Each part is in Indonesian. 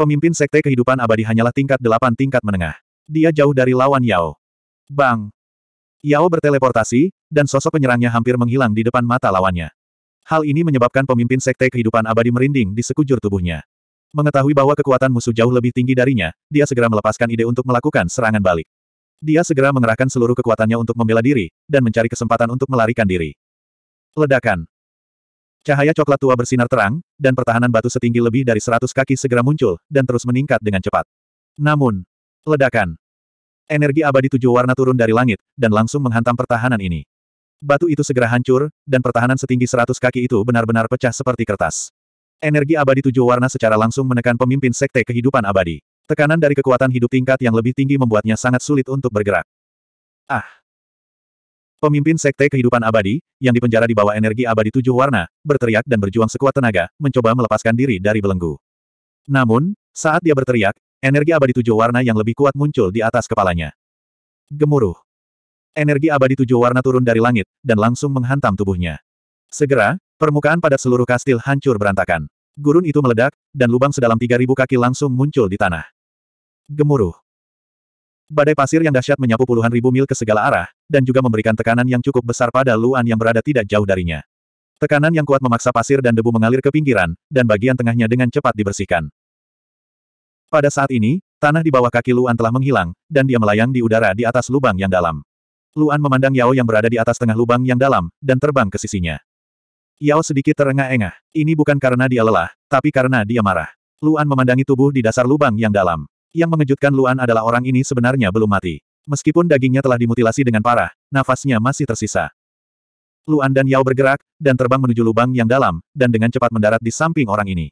Pemimpin Sekte Kehidupan Abadi hanyalah tingkat delapan tingkat menengah. Dia jauh dari lawan Yao. Bang! Yao berteleportasi, dan sosok penyerangnya hampir menghilang di depan mata lawannya. Hal ini menyebabkan pemimpin Sekte Kehidupan Abadi merinding di sekujur tubuhnya. Mengetahui bahwa kekuatan musuh jauh lebih tinggi darinya, dia segera melepaskan ide untuk melakukan serangan balik. Dia segera mengerahkan seluruh kekuatannya untuk membela diri, dan mencari kesempatan untuk melarikan diri. Ledakan. Cahaya coklat tua bersinar terang, dan pertahanan batu setinggi lebih dari 100 kaki segera muncul, dan terus meningkat dengan cepat. Namun, ledakan. Energi abadi tujuh warna turun dari langit, dan langsung menghantam pertahanan ini. Batu itu segera hancur, dan pertahanan setinggi 100 kaki itu benar-benar pecah seperti kertas. Energi abadi tujuh warna secara langsung menekan pemimpin sekte kehidupan abadi. Tekanan dari kekuatan hidup tingkat yang lebih tinggi membuatnya sangat sulit untuk bergerak. Ah! Pemimpin Sekte Kehidupan Abadi, yang dipenjara di bawah energi abadi tujuh warna, berteriak dan berjuang sekuat tenaga, mencoba melepaskan diri dari belenggu. Namun, saat dia berteriak, energi abadi tujuh warna yang lebih kuat muncul di atas kepalanya. Gemuruh. Energi abadi tujuh warna turun dari langit, dan langsung menghantam tubuhnya. Segera, permukaan padat seluruh kastil hancur berantakan. Gurun itu meledak, dan lubang sedalam 3.000 kaki langsung muncul di tanah. Gemuruh. Badai pasir yang dahsyat menyapu puluhan ribu mil ke segala arah, dan juga memberikan tekanan yang cukup besar pada Luan yang berada tidak jauh darinya. Tekanan yang kuat memaksa pasir dan debu mengalir ke pinggiran, dan bagian tengahnya dengan cepat dibersihkan. Pada saat ini, tanah di bawah kaki Luan telah menghilang, dan dia melayang di udara di atas lubang yang dalam. Luan memandang Yao yang berada di atas tengah lubang yang dalam, dan terbang ke sisinya. Yao sedikit terengah-engah. Ini bukan karena dia lelah, tapi karena dia marah. Luan memandangi tubuh di dasar lubang yang dalam. Yang mengejutkan Luan adalah orang ini sebenarnya belum mati. Meskipun dagingnya telah dimutilasi dengan parah, nafasnya masih tersisa. Luan dan Yao bergerak, dan terbang menuju lubang yang dalam, dan dengan cepat mendarat di samping orang ini.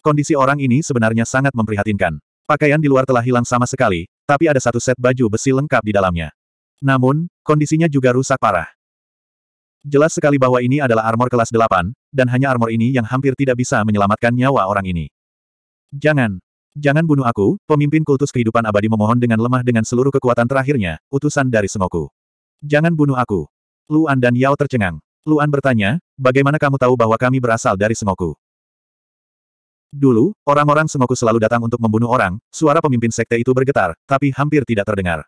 Kondisi orang ini sebenarnya sangat memprihatinkan. Pakaian di luar telah hilang sama sekali, tapi ada satu set baju besi lengkap di dalamnya. Namun, kondisinya juga rusak parah. Jelas sekali bahwa ini adalah armor kelas 8, dan hanya armor ini yang hampir tidak bisa menyelamatkan nyawa orang ini. Jangan, Jangan bunuh aku, pemimpin kultus kehidupan abadi memohon dengan lemah dengan seluruh kekuatan terakhirnya, utusan dari Sengoku. Jangan bunuh aku. Luan dan Yao tercengang. Luan bertanya, bagaimana kamu tahu bahwa kami berasal dari Sengoku? Dulu, orang-orang Sengoku selalu datang untuk membunuh orang, suara pemimpin sekte itu bergetar, tapi hampir tidak terdengar.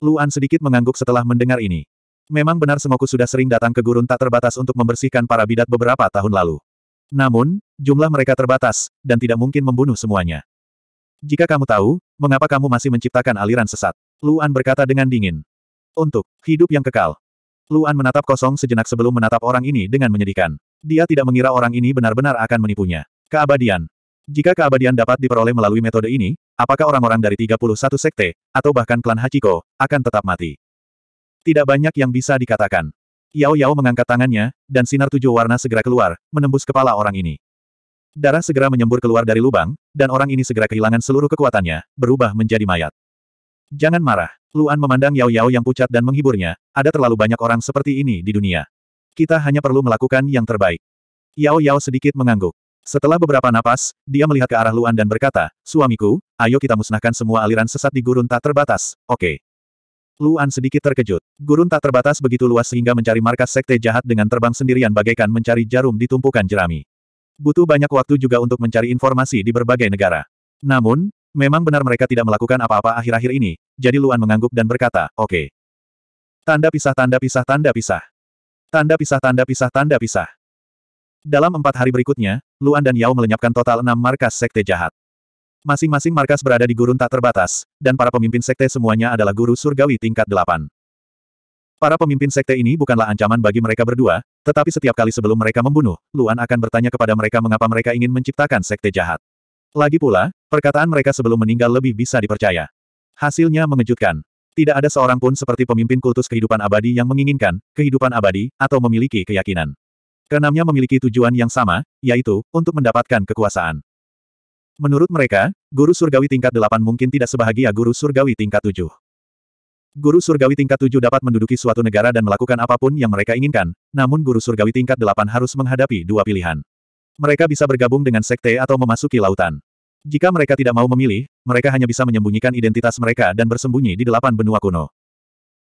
Luan sedikit mengangguk setelah mendengar ini. Memang benar Sengoku sudah sering datang ke gurun tak terbatas untuk membersihkan para bidat beberapa tahun lalu. Namun, jumlah mereka terbatas, dan tidak mungkin membunuh semuanya. Jika kamu tahu, mengapa kamu masih menciptakan aliran sesat? Luan berkata dengan dingin. Untuk hidup yang kekal. Luan menatap kosong sejenak sebelum menatap orang ini dengan menyedihkan. Dia tidak mengira orang ini benar-benar akan menipunya. Keabadian. Jika keabadian dapat diperoleh melalui metode ini, apakah orang-orang dari 31 sekte, atau bahkan klan Hachiko, akan tetap mati? Tidak banyak yang bisa dikatakan. Yao Yao mengangkat tangannya, dan sinar tujuh warna segera keluar, menembus kepala orang ini. Darah segera menyembur keluar dari lubang, dan orang ini segera kehilangan seluruh kekuatannya, berubah menjadi mayat. Jangan marah. Luan memandang Yao Yao yang pucat dan menghiburnya, ada terlalu banyak orang seperti ini di dunia. Kita hanya perlu melakukan yang terbaik. Yao Yao sedikit mengangguk. Setelah beberapa napas, dia melihat ke arah Luan dan berkata, Suamiku, ayo kita musnahkan semua aliran sesat di gurun tak terbatas, oke. Okay. Luan sedikit terkejut. Gurun tak terbatas begitu luas sehingga mencari markas sekte jahat dengan terbang sendirian bagaikan mencari jarum di tumpukan jerami. Butuh banyak waktu juga untuk mencari informasi di berbagai negara. Namun, memang benar mereka tidak melakukan apa-apa akhir-akhir ini, jadi Luan mengangguk dan berkata, oke. Okay. Tanda pisah tanda pisah tanda pisah. Tanda pisah tanda pisah tanda pisah. Dalam empat hari berikutnya, Luan dan Yao melenyapkan total enam markas sekte jahat. Masing-masing markas berada di gurun tak terbatas, dan para pemimpin sekte semuanya adalah guru surgawi tingkat delapan. Para pemimpin sekte ini bukanlah ancaman bagi mereka berdua, tetapi setiap kali sebelum mereka membunuh, Luan akan bertanya kepada mereka mengapa mereka ingin menciptakan sekte jahat. Lagi pula, perkataan mereka sebelum meninggal lebih bisa dipercaya. Hasilnya mengejutkan. Tidak ada seorang pun seperti pemimpin kultus kehidupan abadi yang menginginkan kehidupan abadi atau memiliki keyakinan. Keenamnya memiliki tujuan yang sama, yaitu untuk mendapatkan kekuasaan. Menurut mereka, guru surgawi tingkat 8 mungkin tidak sebahagia guru surgawi tingkat 7. Guru surgawi tingkat tujuh dapat menduduki suatu negara dan melakukan apapun yang mereka inginkan, namun guru surgawi tingkat delapan harus menghadapi dua pilihan. Mereka bisa bergabung dengan sekte atau memasuki lautan. Jika mereka tidak mau memilih, mereka hanya bisa menyembunyikan identitas mereka dan bersembunyi di delapan benua kuno.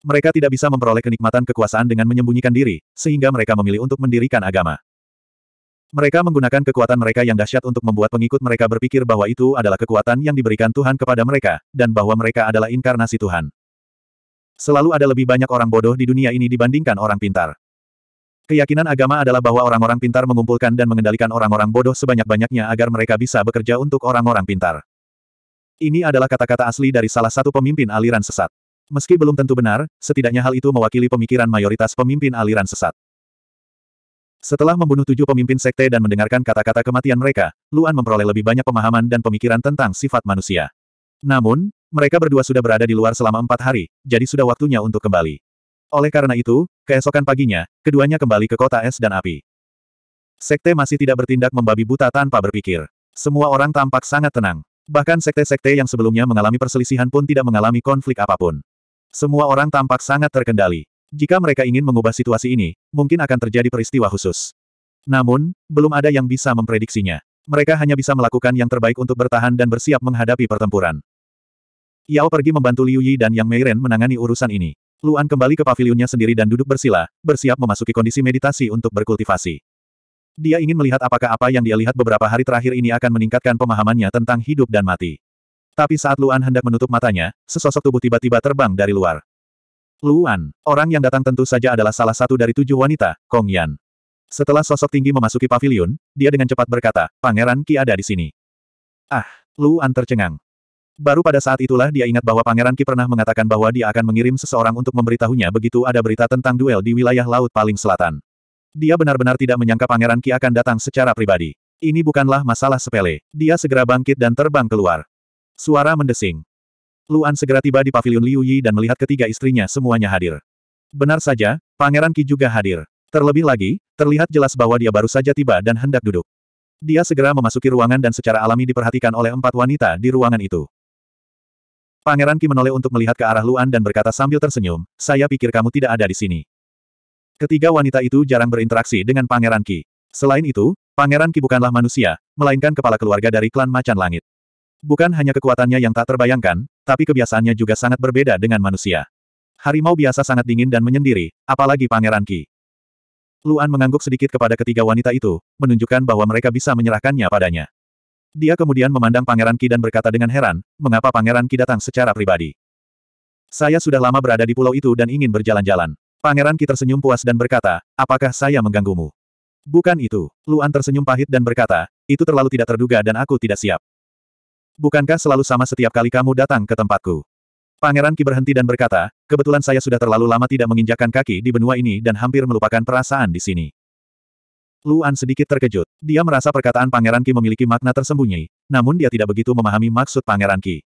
Mereka tidak bisa memperoleh kenikmatan kekuasaan dengan menyembunyikan diri, sehingga mereka memilih untuk mendirikan agama. Mereka menggunakan kekuatan mereka yang dahsyat untuk membuat pengikut mereka berpikir bahwa itu adalah kekuatan yang diberikan Tuhan kepada mereka, dan bahwa mereka adalah inkarnasi Tuhan. Selalu ada lebih banyak orang bodoh di dunia ini dibandingkan orang pintar. Keyakinan agama adalah bahwa orang-orang pintar mengumpulkan dan mengendalikan orang-orang bodoh sebanyak-banyaknya agar mereka bisa bekerja untuk orang-orang pintar. Ini adalah kata-kata asli dari salah satu pemimpin aliran sesat. Meski belum tentu benar, setidaknya hal itu mewakili pemikiran mayoritas pemimpin aliran sesat. Setelah membunuh tujuh pemimpin sekte dan mendengarkan kata-kata kematian mereka, Luan memperoleh lebih banyak pemahaman dan pemikiran tentang sifat manusia. Namun, mereka berdua sudah berada di luar selama empat hari, jadi sudah waktunya untuk kembali. Oleh karena itu, keesokan paginya, keduanya kembali ke kota es dan api. Sekte masih tidak bertindak membabi buta tanpa berpikir. Semua orang tampak sangat tenang. Bahkan sekte-sekte yang sebelumnya mengalami perselisihan pun tidak mengalami konflik apapun. Semua orang tampak sangat terkendali. Jika mereka ingin mengubah situasi ini, mungkin akan terjadi peristiwa khusus. Namun, belum ada yang bisa memprediksinya. Mereka hanya bisa melakukan yang terbaik untuk bertahan dan bersiap menghadapi pertempuran. Yao pergi membantu Liu Yi dan Yang Meiren menangani urusan ini. Luan kembali ke pavilionnya sendiri dan duduk bersila, bersiap memasuki kondisi meditasi untuk berkultivasi. Dia ingin melihat apakah apa yang dia lihat beberapa hari terakhir ini akan meningkatkan pemahamannya tentang hidup dan mati. Tapi saat Luan hendak menutup matanya, sesosok tubuh tiba-tiba terbang dari luar. Luan, orang yang datang tentu saja adalah salah satu dari tujuh wanita, Kong Yan. Setelah sosok tinggi memasuki pavilion, dia dengan cepat berkata, Pangeran Ki ada di sini. Ah, Luan tercengang. Baru pada saat itulah dia ingat bahwa Pangeran Ki pernah mengatakan bahwa dia akan mengirim seseorang untuk memberitahunya begitu ada berita tentang duel di wilayah laut paling selatan. Dia benar-benar tidak menyangka Pangeran Ki akan datang secara pribadi. Ini bukanlah masalah sepele. Dia segera bangkit dan terbang keluar. Suara mendesing. Luan segera tiba di pavilion Liu Yi dan melihat ketiga istrinya semuanya hadir. Benar saja, Pangeran Ki juga hadir. Terlebih lagi, terlihat jelas bahwa dia baru saja tiba dan hendak duduk. Dia segera memasuki ruangan dan secara alami diperhatikan oleh empat wanita di ruangan itu. Pangeran Ki menoleh untuk melihat ke arah Luan dan berkata sambil tersenyum, saya pikir kamu tidak ada di sini. Ketiga wanita itu jarang berinteraksi dengan Pangeran Ki. Selain itu, Pangeran Ki bukanlah manusia, melainkan kepala keluarga dari klan Macan Langit. Bukan hanya kekuatannya yang tak terbayangkan, tapi kebiasaannya juga sangat berbeda dengan manusia. Harimau biasa sangat dingin dan menyendiri, apalagi Pangeran Ki. Luan mengangguk sedikit kepada ketiga wanita itu, menunjukkan bahwa mereka bisa menyerahkannya padanya. Dia kemudian memandang Pangeran Ki dan berkata dengan heran, mengapa Pangeran Ki datang secara pribadi? Saya sudah lama berada di pulau itu dan ingin berjalan-jalan. Pangeran Ki tersenyum puas dan berkata, apakah saya mengganggumu? Bukan itu. Luan tersenyum pahit dan berkata, itu terlalu tidak terduga dan aku tidak siap. Bukankah selalu sama setiap kali kamu datang ke tempatku? Pangeran Ki berhenti dan berkata, kebetulan saya sudah terlalu lama tidak menginjakan kaki di benua ini dan hampir melupakan perasaan di sini. Luan sedikit terkejut. Dia merasa perkataan Pangeran Ki memiliki makna tersembunyi, namun dia tidak begitu memahami maksud Pangeran Ki.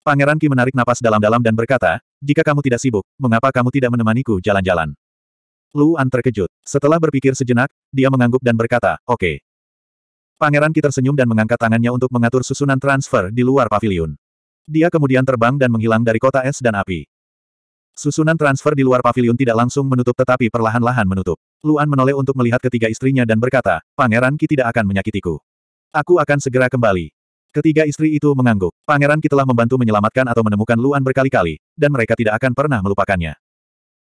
Pangeran Ki menarik napas dalam-dalam dan berkata, jika kamu tidak sibuk, mengapa kamu tidak menemaniku jalan-jalan? Luan terkejut. Setelah berpikir sejenak, dia mengangguk dan berkata, oke. Okay. Pangeran Ki tersenyum dan mengangkat tangannya untuk mengatur susunan transfer di luar paviliun. Dia kemudian terbang dan menghilang dari kota es dan api. Susunan transfer di luar pavilion tidak langsung menutup tetapi perlahan-lahan menutup. Luan menoleh untuk melihat ketiga istrinya dan berkata, Pangeran Ki tidak akan menyakitiku. Aku akan segera kembali. Ketiga istri itu mengangguk. Pangeran Ki telah membantu menyelamatkan atau menemukan Luan berkali-kali, dan mereka tidak akan pernah melupakannya.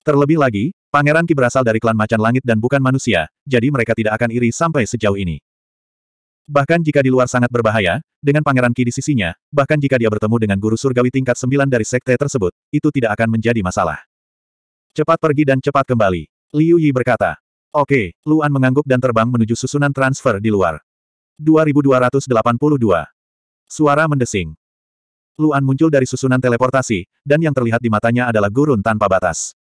Terlebih lagi, Pangeran Ki berasal dari klan macan langit dan bukan manusia, jadi mereka tidak akan iri sampai sejauh ini. Bahkan jika di luar sangat berbahaya, dengan Pangeran Ki di sisinya, bahkan jika dia bertemu dengan guru surgawi tingkat sembilan dari sekte tersebut, itu tidak akan menjadi masalah. Cepat pergi dan cepat kembali. Liu Yi berkata. Oke, Luan mengangguk dan terbang menuju susunan transfer di luar. 2282. Suara mendesing. Luan muncul dari susunan teleportasi, dan yang terlihat di matanya adalah gurun tanpa batas.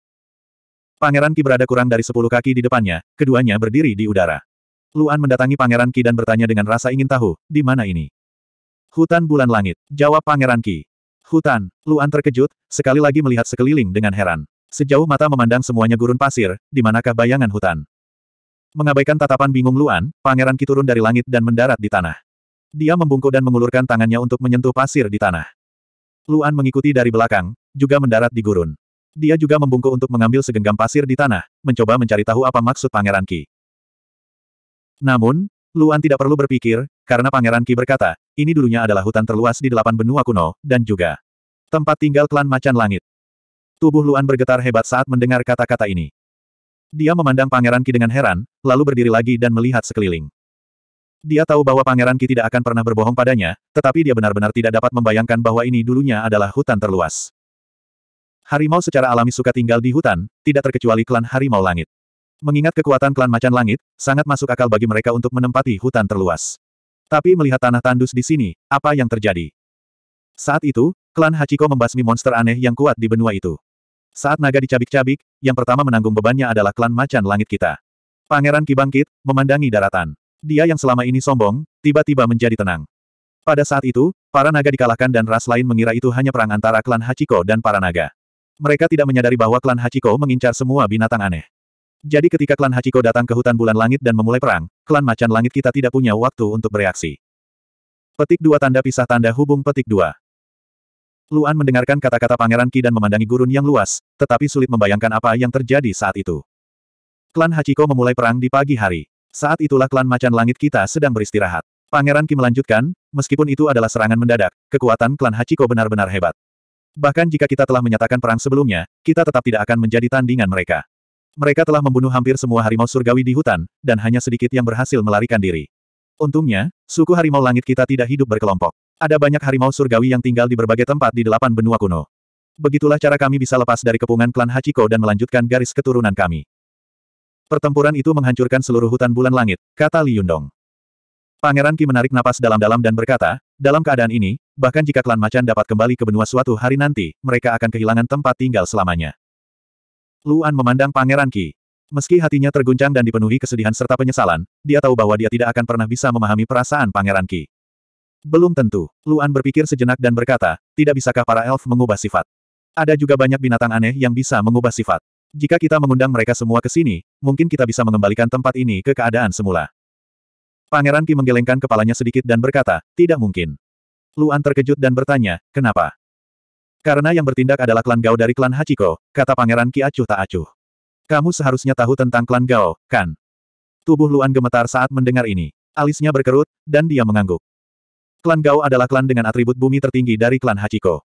Pangeran Ki berada kurang dari sepuluh kaki di depannya, keduanya berdiri di udara. Luan mendatangi Pangeran Ki dan bertanya dengan rasa ingin tahu, di mana ini? Hutan bulan langit, jawab Pangeran Ki. Hutan, Luan terkejut, sekali lagi melihat sekeliling dengan heran. Sejauh mata memandang semuanya gurun pasir, di manakah bayangan hutan? Mengabaikan tatapan bingung Luan, Pangeran Ki turun dari langit dan mendarat di tanah. Dia membungkuk dan mengulurkan tangannya untuk menyentuh pasir di tanah. Luan mengikuti dari belakang, juga mendarat di gurun. Dia juga membungkuk untuk mengambil segenggam pasir di tanah, mencoba mencari tahu apa maksud Pangeran Ki. Namun, Luan tidak perlu berpikir, karena Pangeran Ki berkata, ini dulunya adalah hutan terluas di delapan benua kuno, dan juga tempat tinggal klan macan langit. Tubuh Luan bergetar hebat saat mendengar kata-kata ini. Dia memandang Pangeran Ki dengan heran, lalu berdiri lagi dan melihat sekeliling. Dia tahu bahwa Pangeran Ki tidak akan pernah berbohong padanya, tetapi dia benar-benar tidak dapat membayangkan bahwa ini dulunya adalah hutan terluas. Harimau secara alami suka tinggal di hutan, tidak terkecuali klan harimau langit. Mengingat kekuatan klan macan langit, sangat masuk akal bagi mereka untuk menempati hutan terluas. Tapi melihat tanah tandus di sini, apa yang terjadi? Saat itu, klan Hachiko membasmi monster aneh yang kuat di benua itu. Saat naga dicabik-cabik, yang pertama menanggung bebannya adalah klan macan langit kita. Pangeran Kibangkit memandangi daratan. Dia yang selama ini sombong, tiba-tiba menjadi tenang. Pada saat itu, para naga dikalahkan dan ras lain mengira itu hanya perang antara klan Hachiko dan para naga. Mereka tidak menyadari bahwa klan Hachiko mengincar semua binatang aneh. Jadi ketika klan Hachiko datang ke hutan bulan langit dan memulai perang, klan macan langit kita tidak punya waktu untuk bereaksi. Petik dua tanda pisah tanda hubung petik dua. Luan mendengarkan kata-kata Pangeran Ki dan memandangi gurun yang luas, tetapi sulit membayangkan apa yang terjadi saat itu. Klan Hachiko memulai perang di pagi hari. Saat itulah klan macan langit kita sedang beristirahat. Pangeran Ki melanjutkan, meskipun itu adalah serangan mendadak, kekuatan klan Hachiko benar-benar hebat. Bahkan jika kita telah menyatakan perang sebelumnya, kita tetap tidak akan menjadi tandingan mereka. Mereka telah membunuh hampir semua harimau surgawi di hutan, dan hanya sedikit yang berhasil melarikan diri. Untungnya, suku harimau langit kita tidak hidup berkelompok. Ada banyak harimau surgawi yang tinggal di berbagai tempat di delapan benua kuno. Begitulah cara kami bisa lepas dari kepungan klan Hachiko dan melanjutkan garis keturunan kami. Pertempuran itu menghancurkan seluruh hutan bulan langit, kata Li Yundong. Pangeran Ki menarik napas dalam-dalam dan berkata, dalam keadaan ini, bahkan jika klan macan dapat kembali ke benua suatu hari nanti, mereka akan kehilangan tempat tinggal selamanya. Luan memandang Pangeran Ki. Meski hatinya terguncang dan dipenuhi kesedihan serta penyesalan, dia tahu bahwa dia tidak akan pernah bisa memahami perasaan Pangeran Ki. Belum tentu, Luan berpikir sejenak dan berkata, tidak bisakah para elf mengubah sifat? Ada juga banyak binatang aneh yang bisa mengubah sifat. Jika kita mengundang mereka semua ke sini, mungkin kita bisa mengembalikan tempat ini ke keadaan semula. Pangeran Ki menggelengkan kepalanya sedikit dan berkata, tidak mungkin. Luan terkejut dan bertanya, kenapa? Karena yang bertindak adalah klan Gao dari klan Hachiko, kata Pangeran Ki acuh tak acuh. Kamu seharusnya tahu tentang klan Gao, kan? Tubuh Luan gemetar saat mendengar ini. Alisnya berkerut, dan dia mengangguk. Klan Gao adalah klan dengan atribut bumi tertinggi dari klan Hachiko.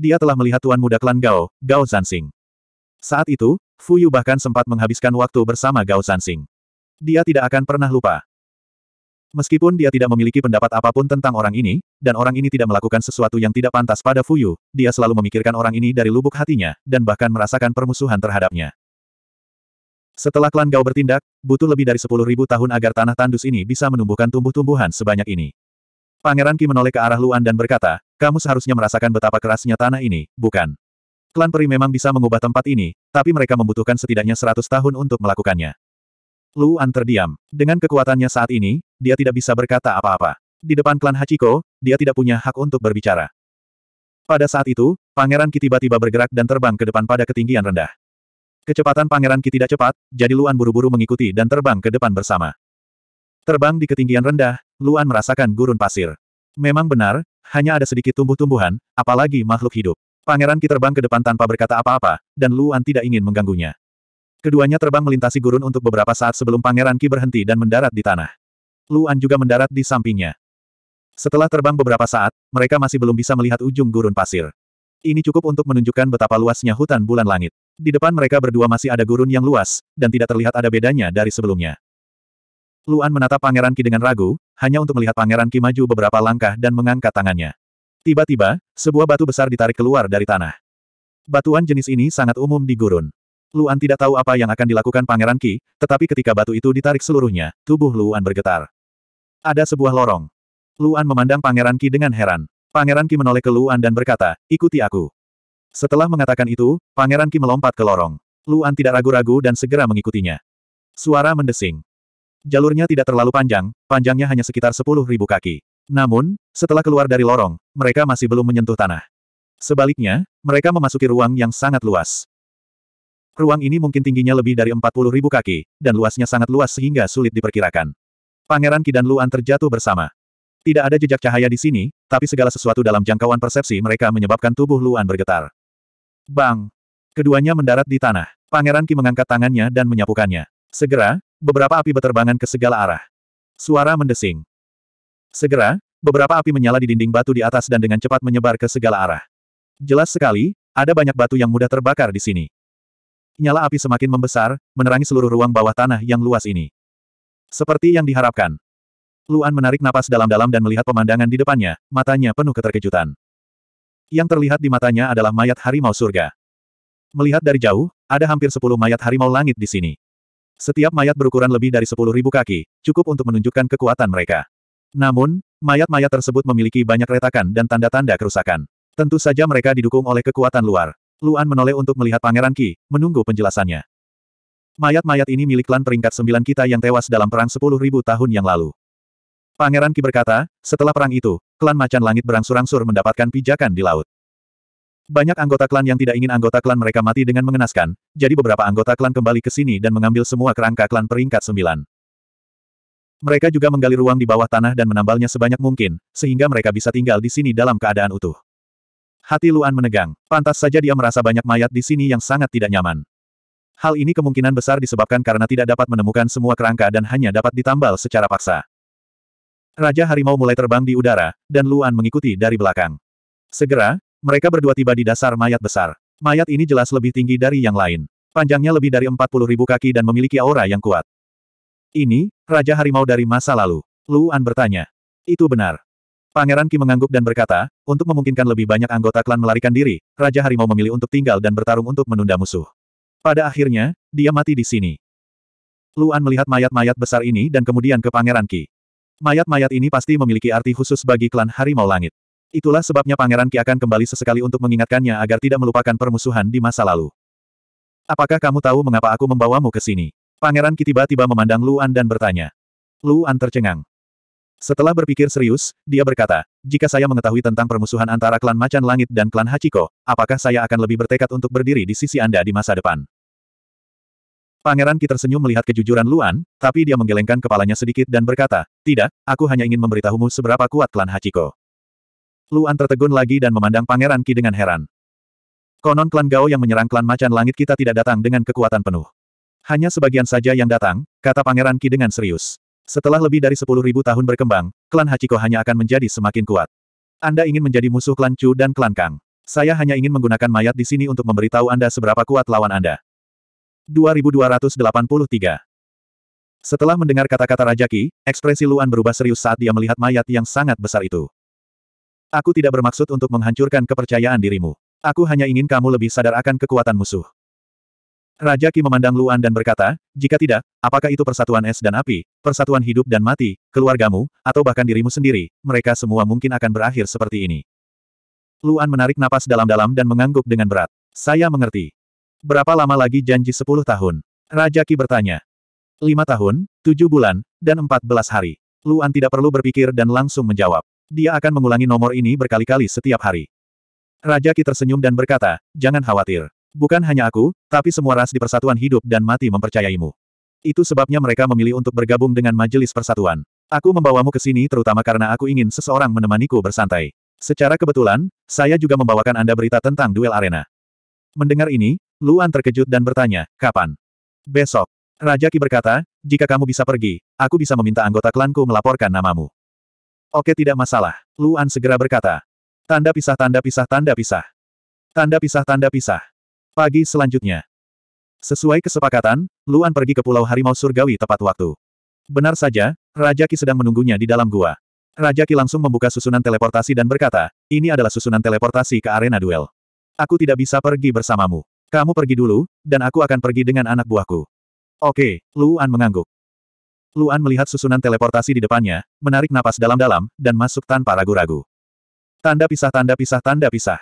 Dia telah melihat tuan muda klan Gao, Gao Zansing. Saat itu, Fuyu bahkan sempat menghabiskan waktu bersama Gao Zansing. Dia tidak akan pernah lupa. Meskipun dia tidak memiliki pendapat apapun tentang orang ini, dan orang ini tidak melakukan sesuatu yang tidak pantas pada Fuyu, dia selalu memikirkan orang ini dari lubuk hatinya, dan bahkan merasakan permusuhan terhadapnya. Setelah klan Gao bertindak, butuh lebih dari sepuluh ribu tahun agar tanah tandus ini bisa menumbuhkan tumbuh-tumbuhan sebanyak ini. Pangeran Ki menoleh ke arah Luan dan berkata, kamu seharusnya merasakan betapa kerasnya tanah ini, bukan? Klan Peri memang bisa mengubah tempat ini, tapi mereka membutuhkan setidaknya seratus tahun untuk melakukannya. Luan terdiam. Dengan kekuatannya saat ini, dia tidak bisa berkata apa-apa. Di depan klan Hachiko, dia tidak punya hak untuk berbicara. Pada saat itu, Pangeran Ki tiba-tiba bergerak dan terbang ke depan pada ketinggian rendah. Kecepatan Pangeran Ki tidak cepat, jadi Luan buru-buru mengikuti dan terbang ke depan bersama. Terbang di ketinggian rendah, Luan merasakan gurun pasir. Memang benar, hanya ada sedikit tumbuh-tumbuhan, apalagi makhluk hidup. Pangeran Ki terbang ke depan tanpa berkata apa-apa, dan Luan tidak ingin mengganggunya. Keduanya terbang melintasi gurun untuk beberapa saat sebelum Pangeran Ki berhenti dan mendarat di tanah. Luan juga mendarat di sampingnya. Setelah terbang beberapa saat, mereka masih belum bisa melihat ujung gurun pasir. Ini cukup untuk menunjukkan betapa luasnya hutan bulan langit. Di depan mereka berdua masih ada gurun yang luas, dan tidak terlihat ada bedanya dari sebelumnya. Luan menatap Pangeran Ki dengan ragu, hanya untuk melihat Pangeran Ki maju beberapa langkah dan mengangkat tangannya. Tiba-tiba, sebuah batu besar ditarik keluar dari tanah. Batuan jenis ini sangat umum di gurun. Luan tidak tahu apa yang akan dilakukan Pangeran Ki, tetapi ketika batu itu ditarik seluruhnya, tubuh Luan bergetar. Ada sebuah lorong. Luan memandang Pangeran Ki dengan heran. Pangeran Ki menoleh ke Luan dan berkata, ikuti aku. Setelah mengatakan itu, Pangeran Ki melompat ke lorong. Luan tidak ragu-ragu dan segera mengikutinya. Suara mendesing. Jalurnya tidak terlalu panjang, panjangnya hanya sekitar sepuluh ribu kaki. Namun, setelah keluar dari lorong, mereka masih belum menyentuh tanah. Sebaliknya, mereka memasuki ruang yang sangat luas. Ruang ini mungkin tingginya lebih dari 40 ribu kaki, dan luasnya sangat luas sehingga sulit diperkirakan. Pangeran Ki dan Luan terjatuh bersama. Tidak ada jejak cahaya di sini, tapi segala sesuatu dalam jangkauan persepsi mereka menyebabkan tubuh Luan bergetar. Bang! Keduanya mendarat di tanah. Pangeran Ki mengangkat tangannya dan menyapukannya. Segera, beberapa api beterbangan ke segala arah. Suara mendesing. Segera, beberapa api menyala di dinding batu di atas dan dengan cepat menyebar ke segala arah. Jelas sekali, ada banyak batu yang mudah terbakar di sini. Nyala api semakin membesar, menerangi seluruh ruang bawah tanah yang luas ini. Seperti yang diharapkan. Luan menarik napas dalam-dalam dan melihat pemandangan di depannya, matanya penuh keterkejutan. Yang terlihat di matanya adalah mayat harimau surga. Melihat dari jauh, ada hampir sepuluh mayat harimau langit di sini. Setiap mayat berukuran lebih dari sepuluh ribu kaki, cukup untuk menunjukkan kekuatan mereka. Namun, mayat-mayat tersebut memiliki banyak retakan dan tanda-tanda kerusakan. Tentu saja mereka didukung oleh kekuatan luar. Luan menoleh untuk melihat Pangeran Ki, menunggu penjelasannya. Mayat-mayat ini milik klan peringkat sembilan kita yang tewas dalam perang sepuluh ribu tahun yang lalu. Pangeran Ki berkata, setelah perang itu, klan macan langit berangsur-angsur mendapatkan pijakan di laut. Banyak anggota klan yang tidak ingin anggota klan mereka mati dengan mengenaskan, jadi beberapa anggota klan kembali ke sini dan mengambil semua kerangka klan peringkat sembilan. Mereka juga menggali ruang di bawah tanah dan menambalnya sebanyak mungkin, sehingga mereka bisa tinggal di sini dalam keadaan utuh. Hati Luan menegang, pantas saja dia merasa banyak mayat di sini yang sangat tidak nyaman. Hal ini kemungkinan besar disebabkan karena tidak dapat menemukan semua kerangka dan hanya dapat ditambal secara paksa. Raja Harimau mulai terbang di udara, dan Luan mengikuti dari belakang. Segera, mereka berdua tiba di dasar mayat besar. Mayat ini jelas lebih tinggi dari yang lain. Panjangnya lebih dari 40 ribu kaki dan memiliki aura yang kuat. Ini, Raja Harimau dari masa lalu. Luan bertanya. Itu benar. Pangeran Ki mengangguk dan berkata, untuk memungkinkan lebih banyak anggota klan melarikan diri, Raja Harimau memilih untuk tinggal dan bertarung untuk menunda musuh. Pada akhirnya, dia mati di sini. Luan melihat mayat-mayat besar ini dan kemudian ke Pangeran Ki. Mayat-mayat ini pasti memiliki arti khusus bagi klan Harimau Langit. Itulah sebabnya Pangeran Ki akan kembali sesekali untuk mengingatkannya agar tidak melupakan permusuhan di masa lalu. Apakah kamu tahu mengapa aku membawamu ke sini? Pangeran Ki tiba-tiba memandang Luan dan bertanya. Luan tercengang. Setelah berpikir serius, dia berkata, jika saya mengetahui tentang permusuhan antara klan Macan Langit dan klan Hachiko, apakah saya akan lebih bertekad untuk berdiri di sisi Anda di masa depan? Pangeran Ki tersenyum melihat kejujuran Luan, tapi dia menggelengkan kepalanya sedikit dan berkata, tidak, aku hanya ingin memberitahumu seberapa kuat klan Hachiko. Luan tertegun lagi dan memandang Pangeran Ki dengan heran. Konon klan Gao yang menyerang klan Macan Langit kita tidak datang dengan kekuatan penuh. Hanya sebagian saja yang datang, kata Pangeran Ki dengan serius. Setelah lebih dari sepuluh ribu tahun berkembang, klan Hachiko hanya akan menjadi semakin kuat. Anda ingin menjadi musuh klan Chu dan klan Kang. Saya hanya ingin menggunakan mayat di sini untuk memberitahu Anda seberapa kuat lawan Anda. 2283 Setelah mendengar kata-kata Raja Ki, ekspresi Luan berubah serius saat dia melihat mayat yang sangat besar itu. Aku tidak bermaksud untuk menghancurkan kepercayaan dirimu. Aku hanya ingin kamu lebih sadar akan kekuatan musuh. Raja Ki memandang Luan dan berkata, jika tidak, apakah itu persatuan es dan api, persatuan hidup dan mati, keluargamu, atau bahkan dirimu sendiri, mereka semua mungkin akan berakhir seperti ini. Luan menarik napas dalam-dalam dan mengangguk dengan berat. Saya mengerti. Berapa lama lagi janji sepuluh tahun? Raja Ki bertanya. Lima tahun, tujuh bulan, dan empat belas hari. Luan tidak perlu berpikir dan langsung menjawab. Dia akan mengulangi nomor ini berkali-kali setiap hari. Raja Ki tersenyum dan berkata, jangan khawatir. Bukan hanya aku, tapi semua ras di persatuan hidup dan mati mempercayaimu. Itu sebabnya mereka memilih untuk bergabung dengan majelis persatuan. Aku membawamu ke sini terutama karena aku ingin seseorang menemaniku bersantai. Secara kebetulan, saya juga membawakan Anda berita tentang duel arena. Mendengar ini, Luan terkejut dan bertanya, kapan? Besok. Raja Ki berkata, jika kamu bisa pergi, aku bisa meminta anggota klanku melaporkan namamu. Oke tidak masalah, Luan segera berkata. Tanda pisah tanda pisah tanda pisah. Tanda pisah tanda pisah. Pagi selanjutnya. Sesuai kesepakatan, Luan pergi ke Pulau Harimau Surgawi tepat waktu. Benar saja, Raja Ki sedang menunggunya di dalam gua. Raja Ki langsung membuka susunan teleportasi dan berkata, ini adalah susunan teleportasi ke arena duel. Aku tidak bisa pergi bersamamu. Kamu pergi dulu, dan aku akan pergi dengan anak buahku. Oke, Luan mengangguk. Luan melihat susunan teleportasi di depannya, menarik napas dalam-dalam, dan masuk tanpa ragu-ragu. Tanda pisah tanda pisah tanda pisah.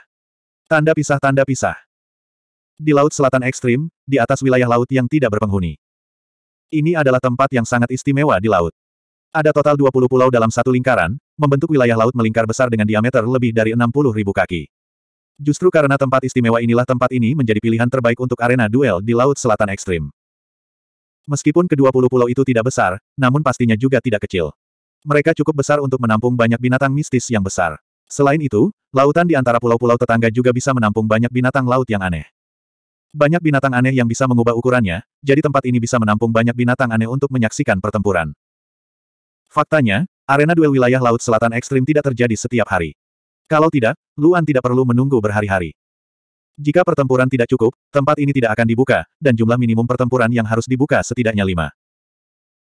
Tanda pisah tanda pisah. Di Laut Selatan Ekstrim, di atas wilayah laut yang tidak berpenghuni. Ini adalah tempat yang sangat istimewa di laut. Ada total 20 pulau dalam satu lingkaran, membentuk wilayah laut melingkar besar dengan diameter lebih dari 60 ribu kaki. Justru karena tempat istimewa inilah tempat ini menjadi pilihan terbaik untuk arena duel di Laut Selatan Ekstrim. Meskipun kedua 20 pulau itu tidak besar, namun pastinya juga tidak kecil. Mereka cukup besar untuk menampung banyak binatang mistis yang besar. Selain itu, lautan di antara pulau-pulau tetangga juga bisa menampung banyak binatang laut yang aneh. Banyak binatang aneh yang bisa mengubah ukurannya, jadi tempat ini bisa menampung banyak binatang aneh untuk menyaksikan pertempuran. Faktanya, arena duel wilayah Laut Selatan ekstrim tidak terjadi setiap hari. Kalau tidak, Luan tidak perlu menunggu berhari-hari. Jika pertempuran tidak cukup, tempat ini tidak akan dibuka, dan jumlah minimum pertempuran yang harus dibuka setidaknya lima.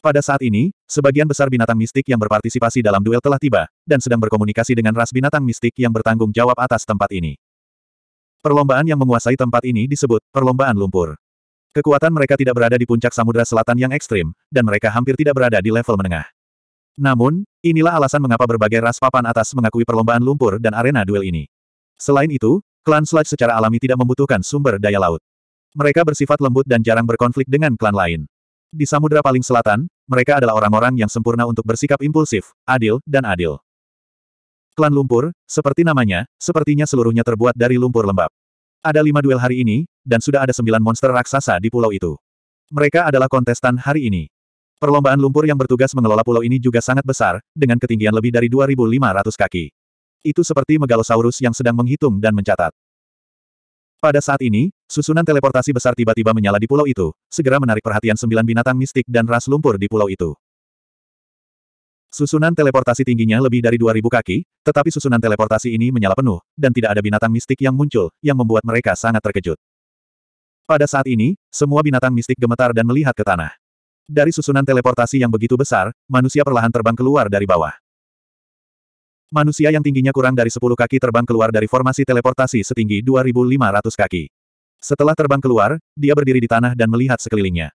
Pada saat ini, sebagian besar binatang mistik yang berpartisipasi dalam duel telah tiba, dan sedang berkomunikasi dengan ras binatang mistik yang bertanggung jawab atas tempat ini. Perlombaan yang menguasai tempat ini disebut perlombaan lumpur. Kekuatan mereka tidak berada di puncak samudera selatan yang ekstrim, dan mereka hampir tidak berada di level menengah. Namun, inilah alasan mengapa berbagai ras papan atas mengakui perlombaan lumpur dan arena duel ini. Selain itu, klan Sludge secara alami tidak membutuhkan sumber daya laut. Mereka bersifat lembut dan jarang berkonflik dengan klan lain. Di samudera paling selatan, mereka adalah orang-orang yang sempurna untuk bersikap impulsif, adil, dan adil. Klan lumpur, seperti namanya, sepertinya seluruhnya terbuat dari lumpur lembab. Ada lima duel hari ini, dan sudah ada sembilan monster raksasa di pulau itu. Mereka adalah kontestan hari ini. Perlombaan lumpur yang bertugas mengelola pulau ini juga sangat besar, dengan ketinggian lebih dari 2.500 kaki. Itu seperti megalosaurus yang sedang menghitung dan mencatat. Pada saat ini, susunan teleportasi besar tiba-tiba menyala di pulau itu, segera menarik perhatian sembilan binatang mistik dan ras lumpur di pulau itu. Susunan teleportasi tingginya lebih dari 2000 kaki, tetapi susunan teleportasi ini menyala penuh, dan tidak ada binatang mistik yang muncul, yang membuat mereka sangat terkejut. Pada saat ini, semua binatang mistik gemetar dan melihat ke tanah. Dari susunan teleportasi yang begitu besar, manusia perlahan terbang keluar dari bawah. Manusia yang tingginya kurang dari 10 kaki terbang keluar dari formasi teleportasi setinggi 2500 kaki. Setelah terbang keluar, dia berdiri di tanah dan melihat sekelilingnya.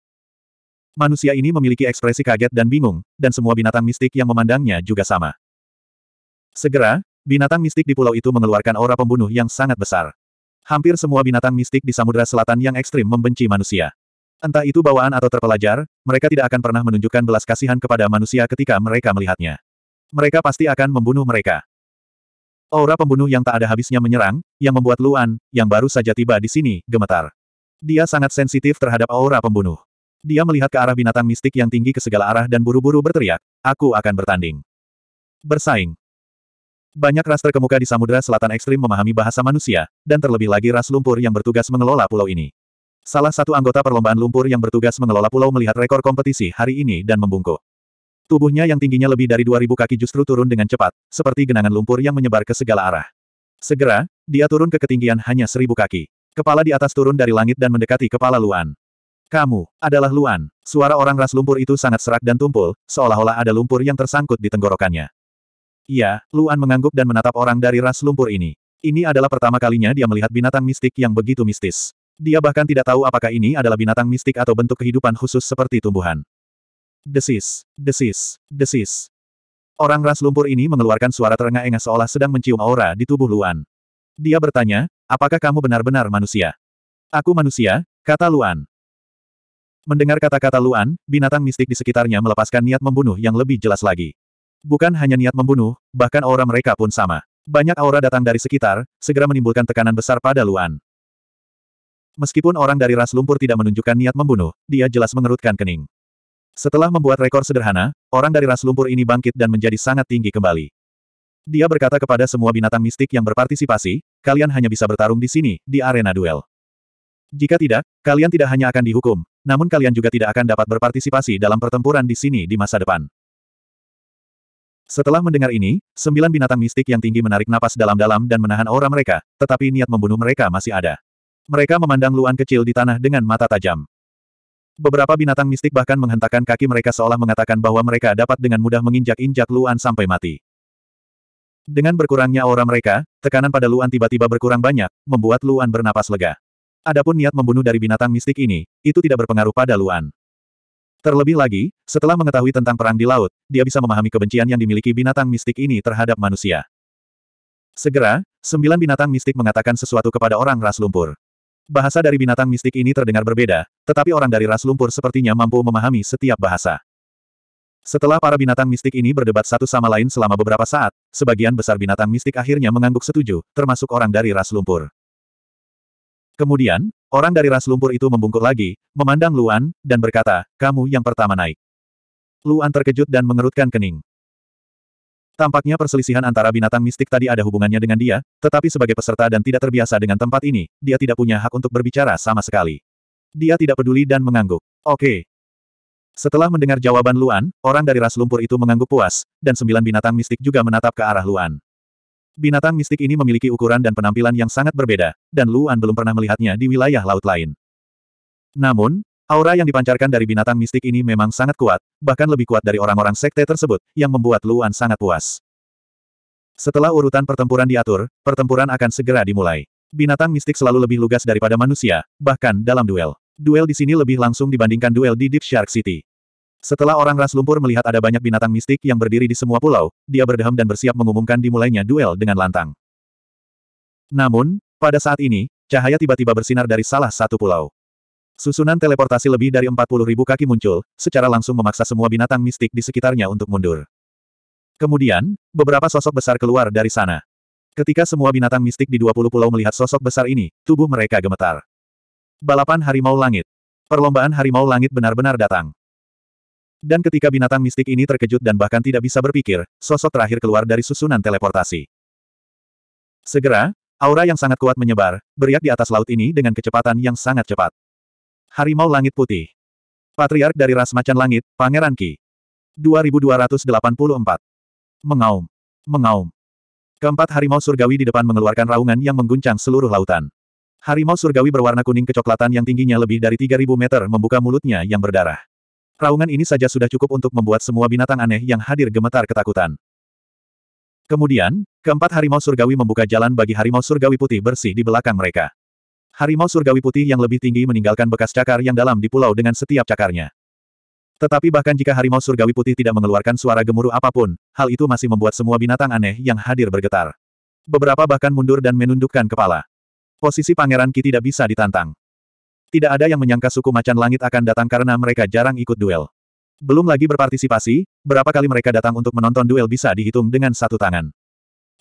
Manusia ini memiliki ekspresi kaget dan bingung, dan semua binatang mistik yang memandangnya juga sama. Segera, binatang mistik di pulau itu mengeluarkan aura pembunuh yang sangat besar. Hampir semua binatang mistik di Samudra Selatan yang ekstrim membenci manusia. Entah itu bawaan atau terpelajar, mereka tidak akan pernah menunjukkan belas kasihan kepada manusia ketika mereka melihatnya. Mereka pasti akan membunuh mereka. Aura pembunuh yang tak ada habisnya menyerang, yang membuat Luan, yang baru saja tiba di sini, gemetar. Dia sangat sensitif terhadap aura pembunuh. Dia melihat ke arah binatang mistik yang tinggi ke segala arah dan buru-buru berteriak, aku akan bertanding. Bersaing. Banyak ras terkemuka di Samudra Selatan Ekstrim memahami bahasa manusia, dan terlebih lagi ras lumpur yang bertugas mengelola pulau ini. Salah satu anggota perlombaan lumpur yang bertugas mengelola pulau melihat rekor kompetisi hari ini dan membungkuk. Tubuhnya yang tingginya lebih dari 2000 kaki justru turun dengan cepat, seperti genangan lumpur yang menyebar ke segala arah. Segera, dia turun ke ketinggian hanya seribu kaki. Kepala di atas turun dari langit dan mendekati kepala Luan. Kamu, adalah Luan. Suara orang ras lumpur itu sangat serak dan tumpul, seolah-olah ada lumpur yang tersangkut di tenggorokannya. Iya, Luan mengangguk dan menatap orang dari ras lumpur ini. Ini adalah pertama kalinya dia melihat binatang mistik yang begitu mistis. Dia bahkan tidak tahu apakah ini adalah binatang mistik atau bentuk kehidupan khusus seperti tumbuhan. Desis, desis, desis. Orang ras lumpur ini mengeluarkan suara terengah-engah seolah sedang mencium aura di tubuh Luan. Dia bertanya, apakah kamu benar-benar manusia? Aku manusia, kata Luan. Mendengar kata-kata Luan, binatang mistik di sekitarnya melepaskan niat membunuh yang lebih jelas lagi. Bukan hanya niat membunuh, bahkan aura mereka pun sama. Banyak aura datang dari sekitar, segera menimbulkan tekanan besar pada Luan. Meskipun orang dari ras lumpur tidak menunjukkan niat membunuh, dia jelas mengerutkan kening. Setelah membuat rekor sederhana, orang dari ras lumpur ini bangkit dan menjadi sangat tinggi kembali. Dia berkata kepada semua binatang mistik yang berpartisipasi, kalian hanya bisa bertarung di sini, di arena duel. Jika tidak, kalian tidak hanya akan dihukum, namun kalian juga tidak akan dapat berpartisipasi dalam pertempuran di sini di masa depan. Setelah mendengar ini, sembilan binatang mistik yang tinggi menarik napas dalam-dalam dan menahan aura mereka, tetapi niat membunuh mereka masih ada. Mereka memandang Luan kecil di tanah dengan mata tajam. Beberapa binatang mistik bahkan menghentakkan kaki mereka seolah mengatakan bahwa mereka dapat dengan mudah menginjak-injak Luan sampai mati. Dengan berkurangnya aura mereka, tekanan pada Luan tiba-tiba berkurang banyak, membuat Luan bernapas lega. Adapun niat membunuh dari binatang mistik ini, itu tidak berpengaruh pada Luan. Terlebih lagi, setelah mengetahui tentang perang di laut, dia bisa memahami kebencian yang dimiliki binatang mistik ini terhadap manusia. Segera, sembilan binatang mistik mengatakan sesuatu kepada orang ras lumpur. Bahasa dari binatang mistik ini terdengar berbeda, tetapi orang dari ras lumpur sepertinya mampu memahami setiap bahasa. Setelah para binatang mistik ini berdebat satu sama lain selama beberapa saat, sebagian besar binatang mistik akhirnya mengangguk setuju, termasuk orang dari ras lumpur. Kemudian, orang dari ras lumpur itu membungkuk lagi, memandang Luan, dan berkata, kamu yang pertama naik. Luan terkejut dan mengerutkan kening. Tampaknya perselisihan antara binatang mistik tadi ada hubungannya dengan dia, tetapi sebagai peserta dan tidak terbiasa dengan tempat ini, dia tidak punya hak untuk berbicara sama sekali. Dia tidak peduli dan mengangguk. Oke, Setelah mendengar jawaban Luan, orang dari ras lumpur itu mengangguk puas, dan sembilan binatang mistik juga menatap ke arah Luan. Binatang mistik ini memiliki ukuran dan penampilan yang sangat berbeda, dan Luan belum pernah melihatnya di wilayah laut lain. Namun, aura yang dipancarkan dari binatang mistik ini memang sangat kuat, bahkan lebih kuat dari orang-orang sekte tersebut, yang membuat Luan sangat puas. Setelah urutan pertempuran diatur, pertempuran akan segera dimulai. Binatang mistik selalu lebih lugas daripada manusia, bahkan dalam duel. Duel di sini lebih langsung dibandingkan duel di Deep Shark City. Setelah orang ras lumpur melihat ada banyak binatang mistik yang berdiri di semua pulau, dia berdeham dan bersiap mengumumkan dimulainya duel dengan lantang. Namun, pada saat ini, cahaya tiba-tiba bersinar dari salah satu pulau. Susunan teleportasi lebih dari ribu kaki muncul, secara langsung memaksa semua binatang mistik di sekitarnya untuk mundur. Kemudian, beberapa sosok besar keluar dari sana. Ketika semua binatang mistik di 20 pulau melihat sosok besar ini, tubuh mereka gemetar. Balapan Harimau Langit Perlombaan Harimau Langit benar-benar datang. Dan ketika binatang mistik ini terkejut dan bahkan tidak bisa berpikir, sosok terakhir keluar dari susunan teleportasi. Segera, aura yang sangat kuat menyebar, beriak di atas laut ini dengan kecepatan yang sangat cepat. Harimau Langit Putih. Patriark dari ras macan langit, Pangeran Ki. 2284. Mengaum. Mengaum. Keempat harimau surgawi di depan mengeluarkan raungan yang mengguncang seluruh lautan. Harimau surgawi berwarna kuning kecoklatan yang tingginya lebih dari 3000 meter membuka mulutnya yang berdarah. Raungan ini saja sudah cukup untuk membuat semua binatang aneh yang hadir gemetar ketakutan. Kemudian, keempat harimau surgawi membuka jalan bagi harimau surgawi putih bersih di belakang mereka. Harimau surgawi putih yang lebih tinggi meninggalkan bekas cakar yang dalam di pulau dengan setiap cakarnya. Tetapi bahkan jika harimau surgawi putih tidak mengeluarkan suara gemuruh apapun, hal itu masih membuat semua binatang aneh yang hadir bergetar. Beberapa bahkan mundur dan menundukkan kepala. Posisi Pangeran Ki tidak bisa ditantang. Tidak ada yang menyangka suku macan langit akan datang karena mereka jarang ikut duel. Belum lagi berpartisipasi, berapa kali mereka datang untuk menonton duel bisa dihitung dengan satu tangan.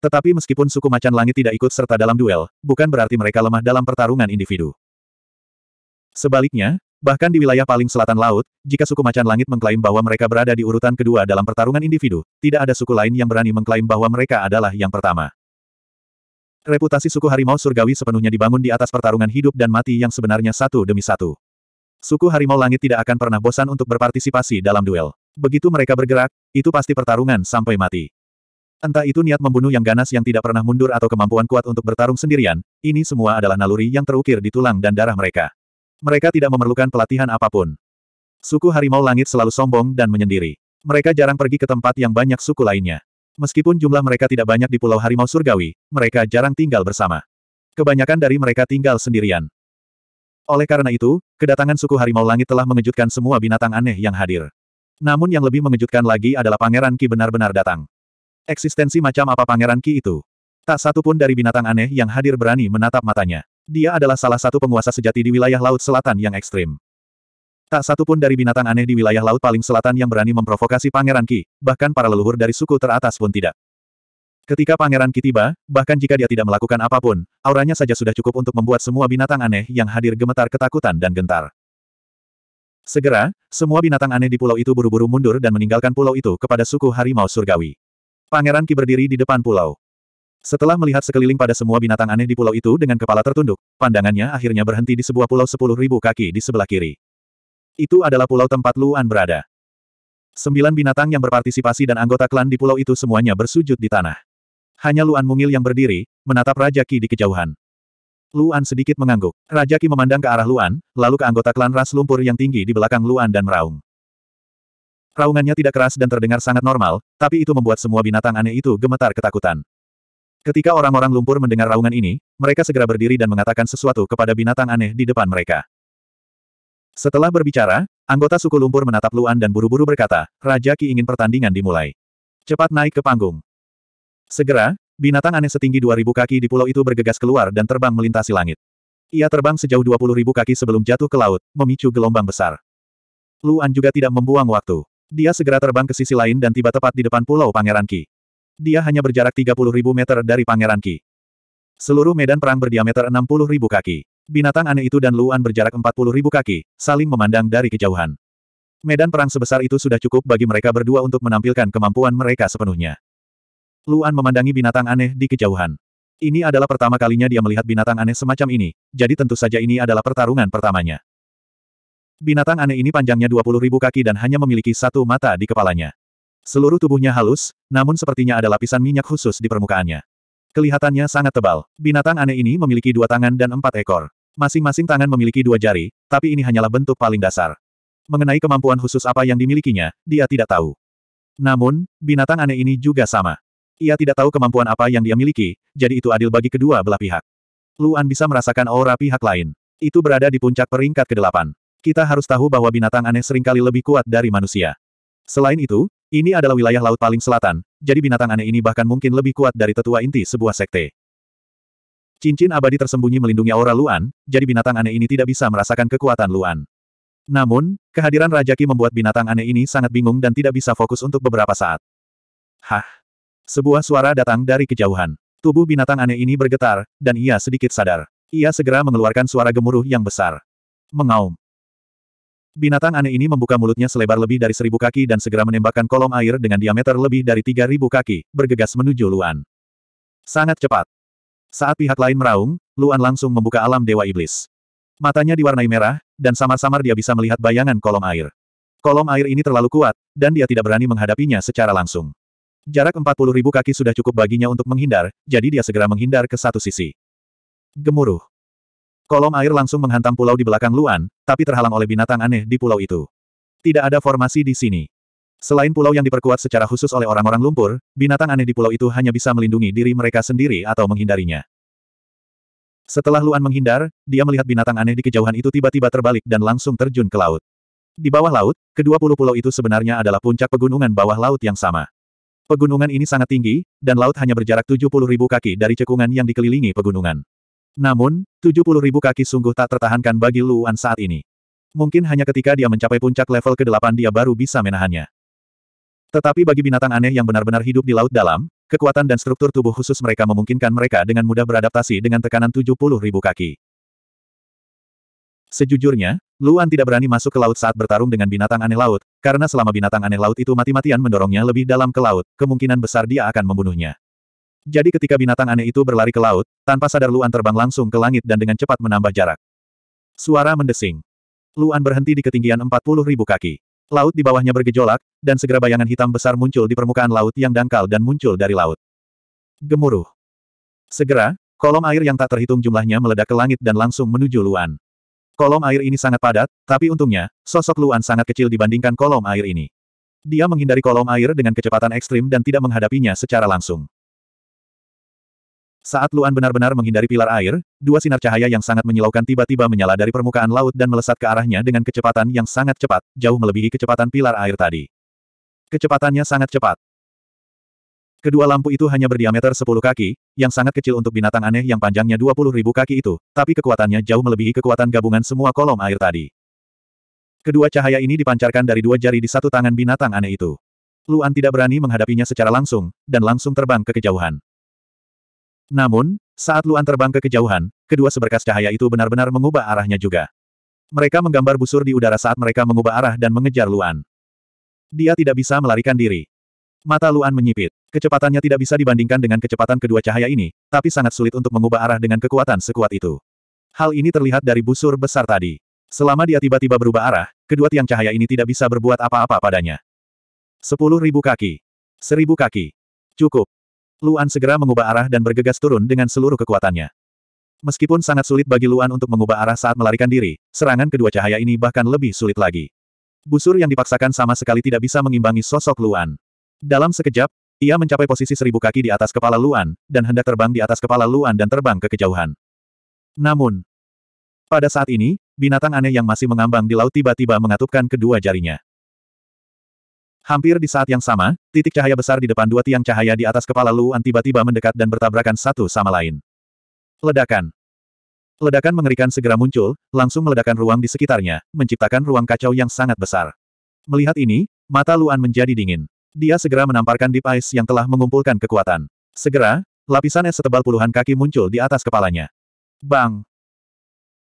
Tetapi meskipun suku macan langit tidak ikut serta dalam duel, bukan berarti mereka lemah dalam pertarungan individu. Sebaliknya, bahkan di wilayah paling selatan laut, jika suku macan langit mengklaim bahwa mereka berada di urutan kedua dalam pertarungan individu, tidak ada suku lain yang berani mengklaim bahwa mereka adalah yang pertama. Reputasi suku harimau surgawi sepenuhnya dibangun di atas pertarungan hidup dan mati yang sebenarnya satu demi satu. Suku harimau langit tidak akan pernah bosan untuk berpartisipasi dalam duel. Begitu mereka bergerak, itu pasti pertarungan sampai mati. Entah itu niat membunuh yang ganas yang tidak pernah mundur atau kemampuan kuat untuk bertarung sendirian, ini semua adalah naluri yang terukir di tulang dan darah mereka. Mereka tidak memerlukan pelatihan apapun. Suku harimau langit selalu sombong dan menyendiri. Mereka jarang pergi ke tempat yang banyak suku lainnya. Meskipun jumlah mereka tidak banyak di Pulau Harimau Surgawi, mereka jarang tinggal bersama. Kebanyakan dari mereka tinggal sendirian. Oleh karena itu, kedatangan suku Harimau Langit telah mengejutkan semua binatang aneh yang hadir. Namun yang lebih mengejutkan lagi adalah Pangeran Ki benar-benar datang. Eksistensi macam apa Pangeran Ki itu? Tak satu pun dari binatang aneh yang hadir berani menatap matanya. Dia adalah salah satu penguasa sejati di wilayah Laut Selatan yang ekstrim. Tak satu pun dari binatang aneh di wilayah laut paling selatan yang berani memprovokasi Pangeran Ki, bahkan para leluhur dari suku teratas pun tidak. Ketika Pangeran Ki tiba, bahkan jika dia tidak melakukan apapun, auranya saja sudah cukup untuk membuat semua binatang aneh yang hadir gemetar ketakutan dan gentar. Segera, semua binatang aneh di pulau itu buru-buru mundur dan meninggalkan pulau itu kepada suku harimau surgawi. Pangeran Ki berdiri di depan pulau. Setelah melihat sekeliling pada semua binatang aneh di pulau itu dengan kepala tertunduk, pandangannya akhirnya berhenti di sebuah pulau sepuluh ribu kaki di sebelah kiri. Itu adalah pulau tempat Luan berada. Sembilan binatang yang berpartisipasi dan anggota klan di pulau itu semuanya bersujud di tanah. Hanya Luan mungil yang berdiri, menatap Raja Ki di kejauhan. Luan sedikit mengangguk. Raja Ki memandang ke arah Luan, lalu ke anggota klan ras lumpur yang tinggi di belakang Luan dan meraung. Raungannya tidak keras dan terdengar sangat normal, tapi itu membuat semua binatang aneh itu gemetar ketakutan. Ketika orang-orang lumpur mendengar raungan ini, mereka segera berdiri dan mengatakan sesuatu kepada binatang aneh di depan mereka. Setelah berbicara, anggota suku lumpur menatap Luan dan buru-buru berkata, Raja Ki ingin pertandingan dimulai. Cepat naik ke panggung. Segera, binatang aneh setinggi 2000 kaki di pulau itu bergegas keluar dan terbang melintasi langit. Ia terbang sejauh 20.000 kaki sebelum jatuh ke laut, memicu gelombang besar. Luan juga tidak membuang waktu. Dia segera terbang ke sisi lain dan tiba tepat di depan pulau Pangeran Ki. Dia hanya berjarak 30.000 meter dari Pangeran Ki. Seluruh medan perang berdiameter 60.000 kaki. Binatang aneh itu dan Luan berjarak 40 ribu kaki, saling memandang dari kejauhan. Medan perang sebesar itu sudah cukup bagi mereka berdua untuk menampilkan kemampuan mereka sepenuhnya. Luan memandangi binatang aneh di kejauhan. Ini adalah pertama kalinya dia melihat binatang aneh semacam ini, jadi tentu saja ini adalah pertarungan pertamanya. Binatang aneh ini panjangnya 20 ribu kaki dan hanya memiliki satu mata di kepalanya. Seluruh tubuhnya halus, namun sepertinya ada lapisan minyak khusus di permukaannya. Kelihatannya sangat tebal. Binatang aneh ini memiliki dua tangan dan empat ekor. Masing-masing tangan memiliki dua jari, tapi ini hanyalah bentuk paling dasar. Mengenai kemampuan khusus apa yang dimilikinya, dia tidak tahu. Namun, binatang aneh ini juga sama. Ia tidak tahu kemampuan apa yang dia miliki, jadi itu adil bagi kedua belah pihak. Luan bisa merasakan aura pihak lain. Itu berada di puncak peringkat ke-8. Kita harus tahu bahwa binatang aneh seringkali lebih kuat dari manusia. Selain itu, ini adalah wilayah laut paling selatan, jadi binatang aneh ini bahkan mungkin lebih kuat dari tetua inti sebuah sekte. Cincin abadi tersembunyi melindungi aura Luan, jadi binatang aneh ini tidak bisa merasakan kekuatan Luan. Namun, kehadiran Raja Ki membuat binatang aneh ini sangat bingung dan tidak bisa fokus untuk beberapa saat. Hah! Sebuah suara datang dari kejauhan. Tubuh binatang aneh ini bergetar, dan ia sedikit sadar. Ia segera mengeluarkan suara gemuruh yang besar. Mengaum. Binatang aneh ini membuka mulutnya selebar lebih dari seribu kaki dan segera menembakkan kolom air dengan diameter lebih dari tiga ribu kaki, bergegas menuju Luan. Sangat cepat. Saat pihak lain meraung, Luan langsung membuka alam Dewa Iblis. Matanya diwarnai merah, dan samar-samar dia bisa melihat bayangan kolom air. Kolom air ini terlalu kuat, dan dia tidak berani menghadapinya secara langsung. Jarak 40 ribu kaki sudah cukup baginya untuk menghindar, jadi dia segera menghindar ke satu sisi. Gemuruh. Kolom air langsung menghantam pulau di belakang Luan, tapi terhalang oleh binatang aneh di pulau itu. Tidak ada formasi di sini. Selain pulau yang diperkuat secara khusus oleh orang-orang lumpur, binatang aneh di pulau itu hanya bisa melindungi diri mereka sendiri atau menghindarinya. Setelah Luan menghindar, dia melihat binatang aneh di kejauhan itu tiba-tiba terbalik dan langsung terjun ke laut. Di bawah laut, kedua puluh pulau itu sebenarnya adalah puncak pegunungan bawah laut yang sama. Pegunungan ini sangat tinggi, dan laut hanya berjarak tujuh puluh ribu kaki dari cekungan yang dikelilingi pegunungan. Namun, tujuh puluh ribu kaki sungguh tak tertahankan bagi Luan saat ini. Mungkin hanya ketika dia mencapai puncak level ke-8 dia baru bisa menahannya. Tetapi bagi binatang aneh yang benar-benar hidup di laut dalam, kekuatan dan struktur tubuh khusus mereka memungkinkan mereka dengan mudah beradaptasi dengan tekanan 70 ribu kaki. Sejujurnya, Luan tidak berani masuk ke laut saat bertarung dengan binatang aneh laut, karena selama binatang aneh laut itu mati-matian mendorongnya lebih dalam ke laut, kemungkinan besar dia akan membunuhnya. Jadi ketika binatang aneh itu berlari ke laut, tanpa sadar Luan terbang langsung ke langit dan dengan cepat menambah jarak. Suara mendesing. Luan berhenti di ketinggian 40 ribu kaki. Laut di bawahnya bergejolak, dan segera bayangan hitam besar muncul di permukaan laut yang dangkal dan muncul dari laut. Gemuruh. Segera, kolom air yang tak terhitung jumlahnya meledak ke langit dan langsung menuju Luan. Kolom air ini sangat padat, tapi untungnya, sosok Luan sangat kecil dibandingkan kolom air ini. Dia menghindari kolom air dengan kecepatan ekstrim dan tidak menghadapinya secara langsung. Saat Luan benar-benar menghindari pilar air, dua sinar cahaya yang sangat menyilaukan tiba-tiba menyala dari permukaan laut dan melesat ke arahnya dengan kecepatan yang sangat cepat, jauh melebihi kecepatan pilar air tadi. Kecepatannya sangat cepat. Kedua lampu itu hanya berdiameter 10 kaki, yang sangat kecil untuk binatang aneh yang panjangnya 20 ribu kaki itu, tapi kekuatannya jauh melebihi kekuatan gabungan semua kolom air tadi. Kedua cahaya ini dipancarkan dari dua jari di satu tangan binatang aneh itu. Luan tidak berani menghadapinya secara langsung, dan langsung terbang ke kejauhan. Namun, saat Luan terbang ke kejauhan, kedua seberkas cahaya itu benar-benar mengubah arahnya juga. Mereka menggambar busur di udara saat mereka mengubah arah dan mengejar Luan. Dia tidak bisa melarikan diri. Mata Luan menyipit. Kecepatannya tidak bisa dibandingkan dengan kecepatan kedua cahaya ini, tapi sangat sulit untuk mengubah arah dengan kekuatan sekuat itu. Hal ini terlihat dari busur besar tadi. Selama dia tiba-tiba berubah arah, kedua tiang cahaya ini tidak bisa berbuat apa-apa padanya. Sepuluh ribu kaki. Seribu kaki. Cukup. Luan segera mengubah arah dan bergegas turun dengan seluruh kekuatannya. Meskipun sangat sulit bagi Luan untuk mengubah arah saat melarikan diri, serangan kedua cahaya ini bahkan lebih sulit lagi. Busur yang dipaksakan sama sekali tidak bisa mengimbangi sosok Luan. Dalam sekejap, ia mencapai posisi seribu kaki di atas kepala Luan, dan hendak terbang di atas kepala Luan dan terbang ke kejauhan. Namun, pada saat ini, binatang aneh yang masih mengambang di laut tiba-tiba mengatupkan kedua jarinya. Hampir di saat yang sama, titik cahaya besar di depan dua tiang cahaya di atas kepala Luan tiba-tiba mendekat dan bertabrakan satu sama lain. Ledakan. Ledakan mengerikan segera muncul, langsung meledakan ruang di sekitarnya, menciptakan ruang kacau yang sangat besar. Melihat ini, mata Luan menjadi dingin. Dia segera menamparkan Deep Ice yang telah mengumpulkan kekuatan. Segera, lapisan es setebal puluhan kaki muncul di atas kepalanya. Bang!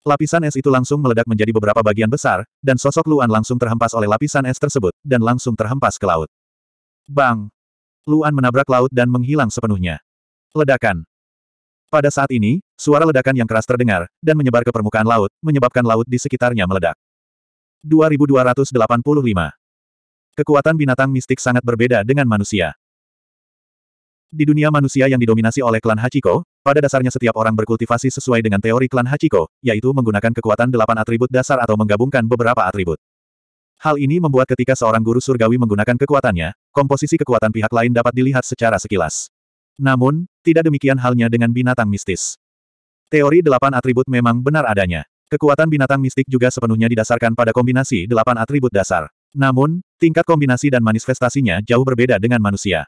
Lapisan es itu langsung meledak menjadi beberapa bagian besar, dan sosok Luan langsung terhempas oleh lapisan es tersebut, dan langsung terhempas ke laut. Bang! Luan menabrak laut dan menghilang sepenuhnya. Ledakan. Pada saat ini, suara ledakan yang keras terdengar, dan menyebar ke permukaan laut, menyebabkan laut di sekitarnya meledak. 2285. Kekuatan binatang mistik sangat berbeda dengan manusia. Di dunia manusia yang didominasi oleh klan Hachiko, pada dasarnya setiap orang berkultivasi sesuai dengan teori klan Hachiko, yaitu menggunakan kekuatan delapan atribut dasar atau menggabungkan beberapa atribut. Hal ini membuat ketika seorang guru surgawi menggunakan kekuatannya, komposisi kekuatan pihak lain dapat dilihat secara sekilas. Namun, tidak demikian halnya dengan binatang mistis. Teori delapan atribut memang benar adanya. Kekuatan binatang mistik juga sepenuhnya didasarkan pada kombinasi delapan atribut dasar. Namun, tingkat kombinasi dan manifestasinya jauh berbeda dengan manusia.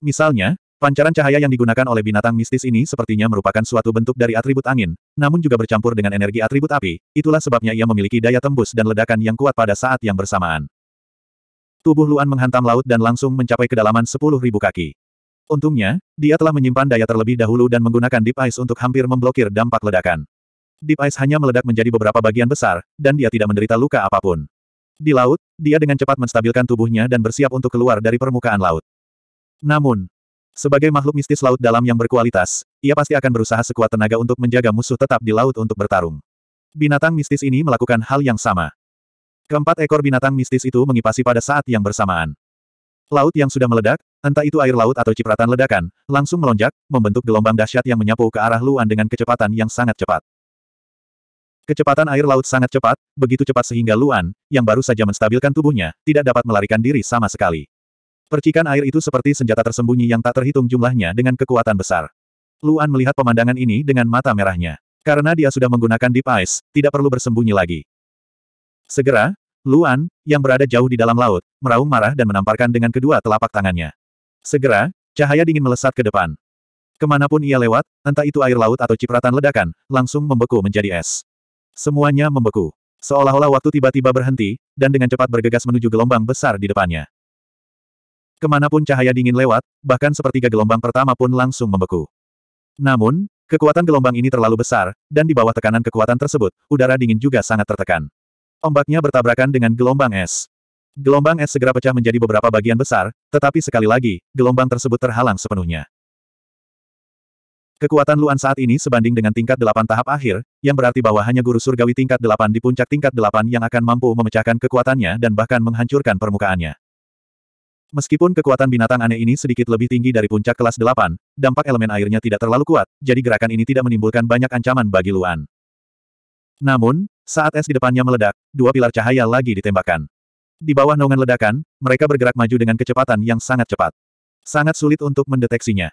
Misalnya, pancaran cahaya yang digunakan oleh binatang mistis ini sepertinya merupakan suatu bentuk dari atribut angin, namun juga bercampur dengan energi atribut api, itulah sebabnya ia memiliki daya tembus dan ledakan yang kuat pada saat yang bersamaan. Tubuh Luan menghantam laut dan langsung mencapai kedalaman 10.000 kaki. Untungnya, dia telah menyimpan daya terlebih dahulu dan menggunakan Deep Ice untuk hampir memblokir dampak ledakan. Deep Ice hanya meledak menjadi beberapa bagian besar, dan dia tidak menderita luka apapun. Di laut, dia dengan cepat menstabilkan tubuhnya dan bersiap untuk keluar dari permukaan laut. Namun, sebagai makhluk mistis laut dalam yang berkualitas, ia pasti akan berusaha sekuat tenaga untuk menjaga musuh tetap di laut untuk bertarung. Binatang mistis ini melakukan hal yang sama. Keempat ekor binatang mistis itu mengipasi pada saat yang bersamaan. Laut yang sudah meledak, entah itu air laut atau cipratan ledakan, langsung melonjak, membentuk gelombang dahsyat yang menyapu ke arah Luan dengan kecepatan yang sangat cepat. Kecepatan air laut sangat cepat, begitu cepat sehingga Luan, yang baru saja menstabilkan tubuhnya, tidak dapat melarikan diri sama sekali. Percikan air itu seperti senjata tersembunyi yang tak terhitung jumlahnya dengan kekuatan besar. Luan melihat pemandangan ini dengan mata merahnya. Karena dia sudah menggunakan Deep Ice, tidak perlu bersembunyi lagi. Segera, Luan, yang berada jauh di dalam laut, meraung marah dan menamparkan dengan kedua telapak tangannya. Segera, cahaya dingin melesat ke depan. Kemanapun ia lewat, entah itu air laut atau cipratan ledakan, langsung membeku menjadi es. Semuanya membeku. Seolah-olah waktu tiba-tiba berhenti, dan dengan cepat bergegas menuju gelombang besar di depannya. Kemanapun cahaya dingin lewat, bahkan sepertiga gelombang pertama pun langsung membeku. Namun, kekuatan gelombang ini terlalu besar, dan di bawah tekanan kekuatan tersebut, udara dingin juga sangat tertekan. Ombaknya bertabrakan dengan gelombang es. Gelombang es segera pecah menjadi beberapa bagian besar, tetapi sekali lagi, gelombang tersebut terhalang sepenuhnya. Kekuatan Luan saat ini sebanding dengan tingkat delapan tahap akhir, yang berarti bahwa hanya guru surgawi tingkat delapan di puncak tingkat delapan yang akan mampu memecahkan kekuatannya dan bahkan menghancurkan permukaannya. Meskipun kekuatan binatang aneh ini sedikit lebih tinggi dari puncak kelas 8, dampak elemen airnya tidak terlalu kuat, jadi gerakan ini tidak menimbulkan banyak ancaman bagi Luan. Namun, saat es di depannya meledak, dua pilar cahaya lagi ditembakkan. Di bawah naungan ledakan, mereka bergerak maju dengan kecepatan yang sangat cepat. Sangat sulit untuk mendeteksinya.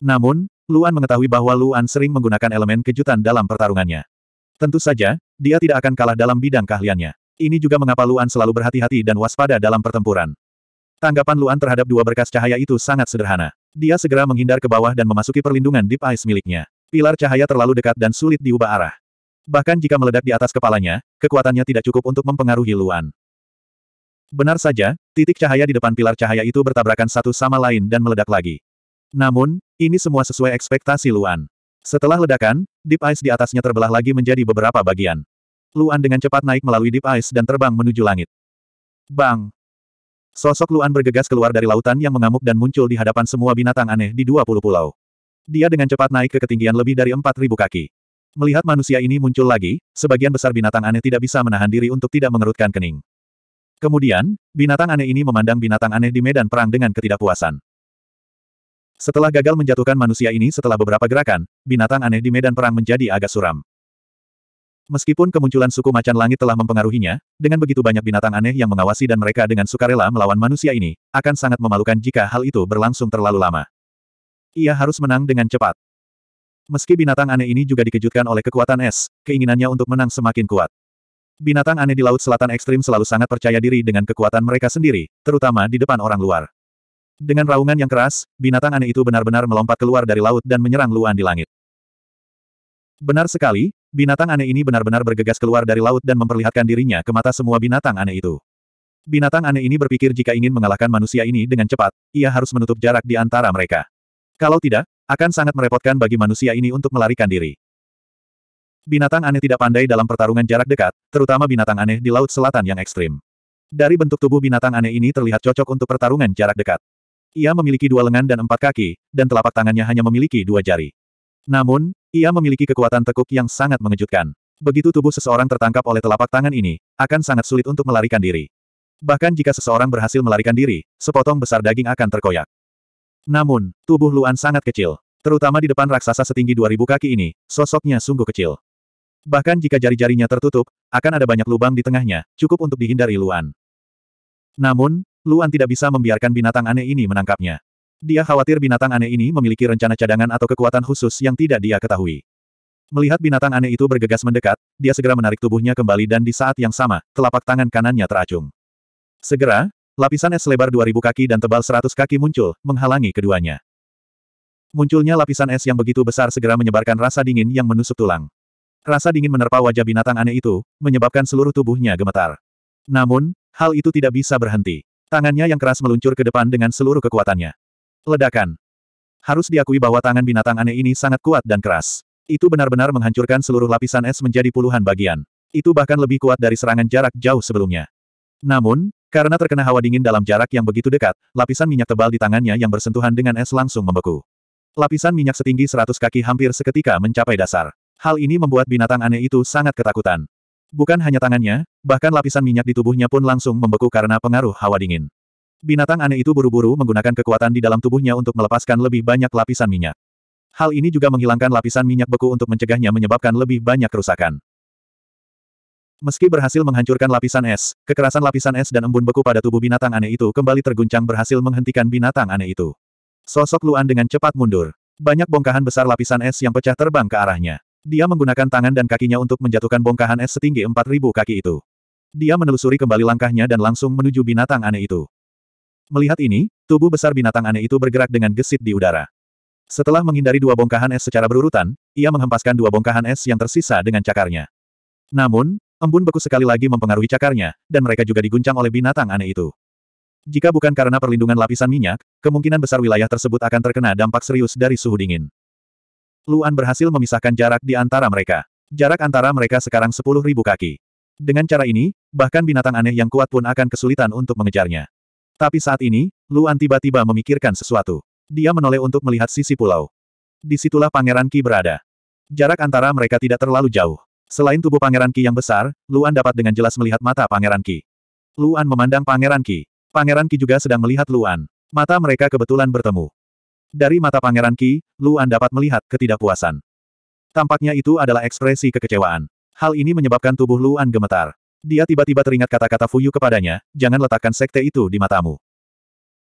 Namun, Luan mengetahui bahwa Luan sering menggunakan elemen kejutan dalam pertarungannya. Tentu saja, dia tidak akan kalah dalam bidang keahliannya. Ini juga mengapa Luan selalu berhati-hati dan waspada dalam pertempuran. Tanggapan Luan terhadap dua berkas cahaya itu sangat sederhana. Dia segera menghindar ke bawah dan memasuki perlindungan Deep Ice miliknya. Pilar cahaya terlalu dekat dan sulit diubah arah. Bahkan jika meledak di atas kepalanya, kekuatannya tidak cukup untuk mempengaruhi Luan. Benar saja, titik cahaya di depan pilar cahaya itu bertabrakan satu sama lain dan meledak lagi. Namun, ini semua sesuai ekspektasi Luan. Setelah ledakan, Deep Ice di atasnya terbelah lagi menjadi beberapa bagian. Luan dengan cepat naik melalui Deep Ice dan terbang menuju langit. Bang! Sosok Luan bergegas keluar dari lautan yang mengamuk dan muncul di hadapan semua binatang aneh di 20 pulau. Dia dengan cepat naik ke ketinggian lebih dari 4.000 kaki. Melihat manusia ini muncul lagi, sebagian besar binatang aneh tidak bisa menahan diri untuk tidak mengerutkan kening. Kemudian, binatang aneh ini memandang binatang aneh di medan perang dengan ketidakpuasan. Setelah gagal menjatuhkan manusia ini setelah beberapa gerakan, binatang aneh di medan perang menjadi agak suram. Meskipun kemunculan suku macan langit telah mempengaruhinya, dengan begitu banyak binatang aneh yang mengawasi dan mereka dengan sukarela melawan manusia ini, akan sangat memalukan jika hal itu berlangsung terlalu lama. Ia harus menang dengan cepat. Meski binatang aneh ini juga dikejutkan oleh kekuatan es, keinginannya untuk menang semakin kuat. Binatang aneh di Laut Selatan Ekstrim selalu sangat percaya diri dengan kekuatan mereka sendiri, terutama di depan orang luar. Dengan raungan yang keras, binatang aneh itu benar-benar melompat keluar dari laut dan menyerang Luan di langit. Benar sekali, Binatang aneh ini benar-benar bergegas keluar dari laut dan memperlihatkan dirinya ke mata semua binatang aneh itu. Binatang aneh ini berpikir jika ingin mengalahkan manusia ini dengan cepat, ia harus menutup jarak di antara mereka. Kalau tidak, akan sangat merepotkan bagi manusia ini untuk melarikan diri. Binatang aneh tidak pandai dalam pertarungan jarak dekat, terutama binatang aneh di Laut Selatan yang ekstrim. Dari bentuk tubuh binatang aneh ini terlihat cocok untuk pertarungan jarak dekat. Ia memiliki dua lengan dan empat kaki, dan telapak tangannya hanya memiliki dua jari. Namun, ia memiliki kekuatan tekuk yang sangat mengejutkan. Begitu tubuh seseorang tertangkap oleh telapak tangan ini, akan sangat sulit untuk melarikan diri. Bahkan jika seseorang berhasil melarikan diri, sepotong besar daging akan terkoyak. Namun, tubuh Luan sangat kecil. Terutama di depan raksasa setinggi 2000 kaki ini, sosoknya sungguh kecil. Bahkan jika jari-jarinya tertutup, akan ada banyak lubang di tengahnya, cukup untuk dihindari Luan. Namun, Luan tidak bisa membiarkan binatang aneh ini menangkapnya. Dia khawatir binatang aneh ini memiliki rencana cadangan atau kekuatan khusus yang tidak dia ketahui. Melihat binatang aneh itu bergegas mendekat, dia segera menarik tubuhnya kembali dan di saat yang sama, telapak tangan kanannya teracung. Segera, lapisan es lebar 2000 kaki dan tebal 100 kaki muncul, menghalangi keduanya. Munculnya lapisan es yang begitu besar segera menyebarkan rasa dingin yang menusuk tulang. Rasa dingin menerpa wajah binatang aneh itu, menyebabkan seluruh tubuhnya gemetar. Namun, hal itu tidak bisa berhenti. Tangannya yang keras meluncur ke depan dengan seluruh kekuatannya. Ledakan. Harus diakui bahwa tangan binatang aneh ini sangat kuat dan keras. Itu benar-benar menghancurkan seluruh lapisan es menjadi puluhan bagian. Itu bahkan lebih kuat dari serangan jarak jauh sebelumnya. Namun, karena terkena hawa dingin dalam jarak yang begitu dekat, lapisan minyak tebal di tangannya yang bersentuhan dengan es langsung membeku. Lapisan minyak setinggi 100 kaki hampir seketika mencapai dasar. Hal ini membuat binatang aneh itu sangat ketakutan. Bukan hanya tangannya, bahkan lapisan minyak di tubuhnya pun langsung membeku karena pengaruh hawa dingin. Binatang aneh itu buru-buru menggunakan kekuatan di dalam tubuhnya untuk melepaskan lebih banyak lapisan minyak. Hal ini juga menghilangkan lapisan minyak beku untuk mencegahnya menyebabkan lebih banyak kerusakan. Meski berhasil menghancurkan lapisan es, kekerasan lapisan es dan embun beku pada tubuh binatang aneh itu kembali terguncang berhasil menghentikan binatang aneh itu. Sosok Luan dengan cepat mundur. Banyak bongkahan besar lapisan es yang pecah terbang ke arahnya. Dia menggunakan tangan dan kakinya untuk menjatuhkan bongkahan es setinggi 4000 kaki itu. Dia menelusuri kembali langkahnya dan langsung menuju binatang aneh itu. Melihat ini, tubuh besar binatang aneh itu bergerak dengan gesit di udara. Setelah menghindari dua bongkahan es secara berurutan, ia menghempaskan dua bongkahan es yang tersisa dengan cakarnya. Namun, embun beku sekali lagi mempengaruhi cakarnya, dan mereka juga diguncang oleh binatang aneh itu. Jika bukan karena perlindungan lapisan minyak, kemungkinan besar wilayah tersebut akan terkena dampak serius dari suhu dingin. Luan berhasil memisahkan jarak di antara mereka. Jarak antara mereka sekarang 10.000 kaki. Dengan cara ini, bahkan binatang aneh yang kuat pun akan kesulitan untuk mengejarnya. Tapi saat ini, Luan tiba-tiba memikirkan sesuatu. Dia menoleh untuk melihat sisi pulau. Disitulah Pangeran Ki berada. Jarak antara mereka tidak terlalu jauh. Selain tubuh Pangeran Ki yang besar, Luan dapat dengan jelas melihat mata Pangeran Ki. Luan memandang Pangeran Ki. Pangeran Ki juga sedang melihat Luan. Mata mereka kebetulan bertemu. Dari mata Pangeran Ki, Luan dapat melihat ketidakpuasan. Tampaknya itu adalah ekspresi kekecewaan. Hal ini menyebabkan tubuh Luan gemetar. Dia tiba-tiba teringat kata-kata Fuyu kepadanya, jangan letakkan sekte itu di matamu.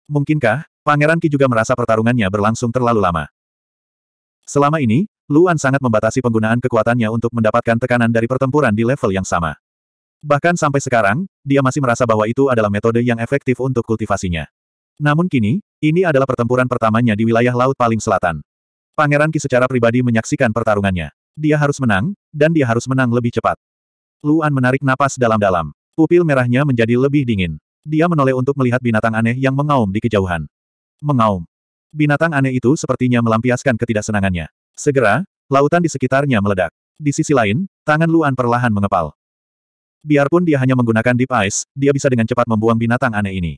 Mungkinkah, Pangeran Ki juga merasa pertarungannya berlangsung terlalu lama. Selama ini, Luan sangat membatasi penggunaan kekuatannya untuk mendapatkan tekanan dari pertempuran di level yang sama. Bahkan sampai sekarang, dia masih merasa bahwa itu adalah metode yang efektif untuk kultivasinya. Namun kini, ini adalah pertempuran pertamanya di wilayah laut paling selatan. Pangeran Ki secara pribadi menyaksikan pertarungannya. Dia harus menang, dan dia harus menang lebih cepat. Luan menarik napas dalam-dalam. Pupil merahnya menjadi lebih dingin. Dia menoleh untuk melihat binatang aneh yang mengaum di kejauhan. Mengaum. Binatang aneh itu sepertinya melampiaskan ketidaksenangannya. Segera, lautan di sekitarnya meledak. Di sisi lain, tangan Luan perlahan mengepal. Biarpun dia hanya menggunakan deep ice, dia bisa dengan cepat membuang binatang aneh ini.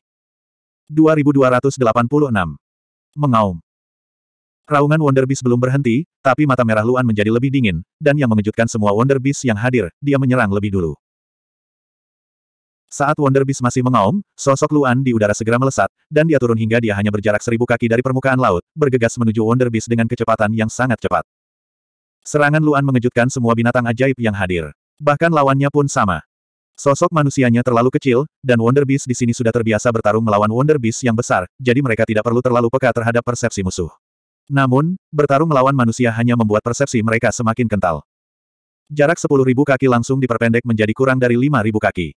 2286. Mengaum. Raungan Wonder Beast belum berhenti, tapi mata merah Luan menjadi lebih dingin, dan yang mengejutkan semua Wonder Beast yang hadir, dia menyerang lebih dulu. Saat Wonder Beast masih mengaum, sosok Luan di udara segera melesat, dan dia turun hingga dia hanya berjarak seribu kaki dari permukaan laut, bergegas menuju Wonder Beast dengan kecepatan yang sangat cepat. Serangan Luan mengejutkan semua binatang ajaib yang hadir. Bahkan lawannya pun sama. Sosok manusianya terlalu kecil, dan Wonder Beast di sini sudah terbiasa bertarung melawan Wonder Beast yang besar, jadi mereka tidak perlu terlalu peka terhadap persepsi musuh. Namun, bertarung melawan manusia hanya membuat persepsi mereka semakin kental. Jarak sepuluh ribu kaki langsung diperpendek menjadi kurang dari lima ribu kaki.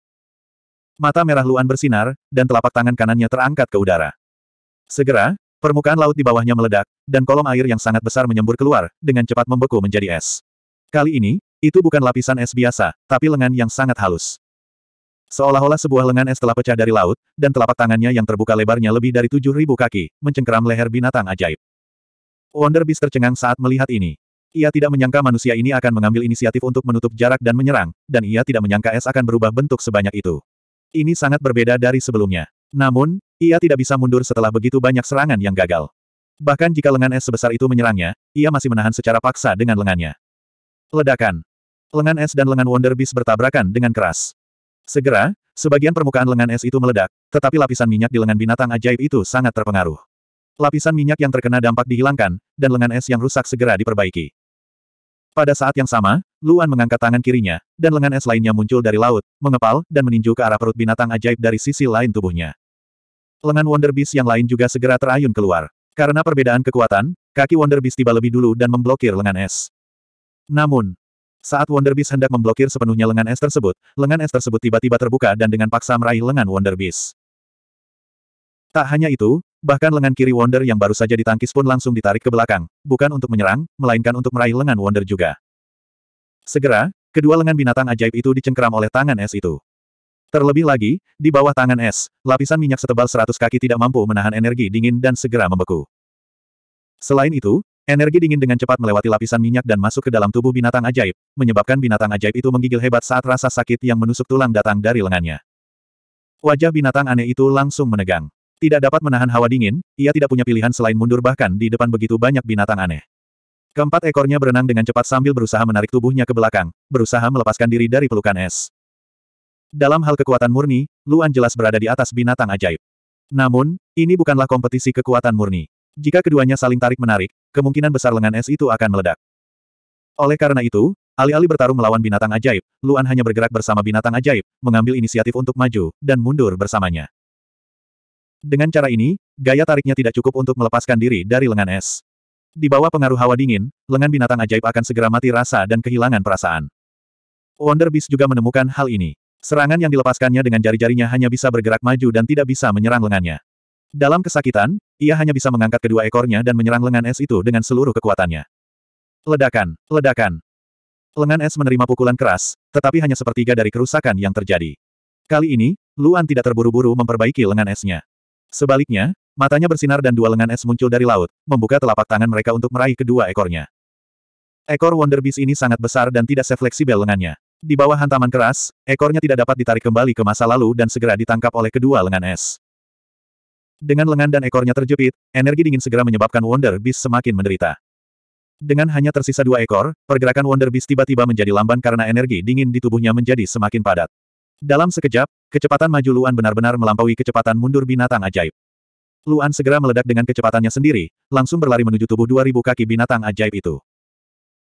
Mata merah Luan bersinar, dan telapak tangan kanannya terangkat ke udara. Segera, permukaan laut di bawahnya meledak, dan kolom air yang sangat besar menyembur keluar, dengan cepat membeku menjadi es. Kali ini, itu bukan lapisan es biasa, tapi lengan yang sangat halus. Seolah-olah sebuah lengan es telah pecah dari laut, dan telapak tangannya yang terbuka lebarnya lebih dari tujuh ribu kaki, mencengkeram leher binatang ajaib. Wonder Beast tercengang saat melihat ini. Ia tidak menyangka manusia ini akan mengambil inisiatif untuk menutup jarak dan menyerang, dan ia tidak menyangka es akan berubah bentuk sebanyak itu. Ini sangat berbeda dari sebelumnya. Namun, ia tidak bisa mundur setelah begitu banyak serangan yang gagal. Bahkan jika lengan es sebesar itu menyerangnya, ia masih menahan secara paksa dengan lengannya. Ledakan. Lengan es dan lengan Wonder Beast bertabrakan dengan keras. Segera, sebagian permukaan lengan es itu meledak, tetapi lapisan minyak di lengan binatang ajaib itu sangat terpengaruh. Lapisan minyak yang terkena dampak dihilangkan, dan lengan es yang rusak segera diperbaiki. Pada saat yang sama, Luan mengangkat tangan kirinya, dan lengan es lainnya muncul dari laut, mengepal, dan meninju ke arah perut binatang ajaib dari sisi lain tubuhnya. Lengan Wonder Beast yang lain juga segera terayun keluar. Karena perbedaan kekuatan, kaki Wonder Beast tiba lebih dulu dan memblokir lengan es. Namun, saat Wonder Beast hendak memblokir sepenuhnya lengan es tersebut, lengan es tersebut tiba-tiba terbuka dan dengan paksa meraih lengan Wonder Beast. Tak hanya itu, bahkan lengan kiri Wonder yang baru saja ditangkis pun langsung ditarik ke belakang, bukan untuk menyerang, melainkan untuk meraih lengan Wonder juga. Segera, kedua lengan binatang ajaib itu dicengkeram oleh tangan es itu. Terlebih lagi, di bawah tangan es, lapisan minyak setebal 100 kaki tidak mampu menahan energi dingin dan segera membeku. Selain itu, energi dingin dengan cepat melewati lapisan minyak dan masuk ke dalam tubuh binatang ajaib, menyebabkan binatang ajaib itu menggigil hebat saat rasa sakit yang menusuk tulang datang dari lengannya. Wajah binatang aneh itu langsung menegang. Tidak dapat menahan hawa dingin, ia tidak punya pilihan selain mundur bahkan di depan begitu banyak binatang aneh. Keempat ekornya berenang dengan cepat sambil berusaha menarik tubuhnya ke belakang, berusaha melepaskan diri dari pelukan es. Dalam hal kekuatan murni, Luan jelas berada di atas binatang ajaib. Namun, ini bukanlah kompetisi kekuatan murni. Jika keduanya saling tarik-menarik, kemungkinan besar lengan es itu akan meledak. Oleh karena itu, alih-alih bertarung melawan binatang ajaib, Luan hanya bergerak bersama binatang ajaib, mengambil inisiatif untuk maju, dan mundur bersamanya. Dengan cara ini, gaya tariknya tidak cukup untuk melepaskan diri dari lengan es. Di bawah pengaruh hawa dingin, lengan binatang ajaib akan segera mati rasa dan kehilangan perasaan. Wonder Beast juga menemukan hal ini. Serangan yang dilepaskannya dengan jari-jarinya hanya bisa bergerak maju dan tidak bisa menyerang lengannya. Dalam kesakitan, ia hanya bisa mengangkat kedua ekornya dan menyerang lengan es itu dengan seluruh kekuatannya. Ledakan, ledakan. Lengan es menerima pukulan keras, tetapi hanya sepertiga dari kerusakan yang terjadi. Kali ini, Luan tidak terburu-buru memperbaiki lengan esnya. Sebaliknya, matanya bersinar dan dua lengan es muncul dari laut, membuka telapak tangan mereka untuk meraih kedua ekornya. Ekor Wonder Beast ini sangat besar dan tidak sefleksibel lengannya. Di bawah hantaman keras, ekornya tidak dapat ditarik kembali ke masa lalu dan segera ditangkap oleh kedua lengan es. Dengan lengan dan ekornya terjepit, energi dingin segera menyebabkan Wonder Beast semakin menderita. Dengan hanya tersisa dua ekor, pergerakan Wonder Beast tiba-tiba menjadi lamban karena energi dingin di tubuhnya menjadi semakin padat. Dalam sekejap, kecepatan maju Luan benar-benar melampaui kecepatan mundur binatang ajaib. Luan segera meledak dengan kecepatannya sendiri, langsung berlari menuju tubuh 2000 kaki binatang ajaib itu.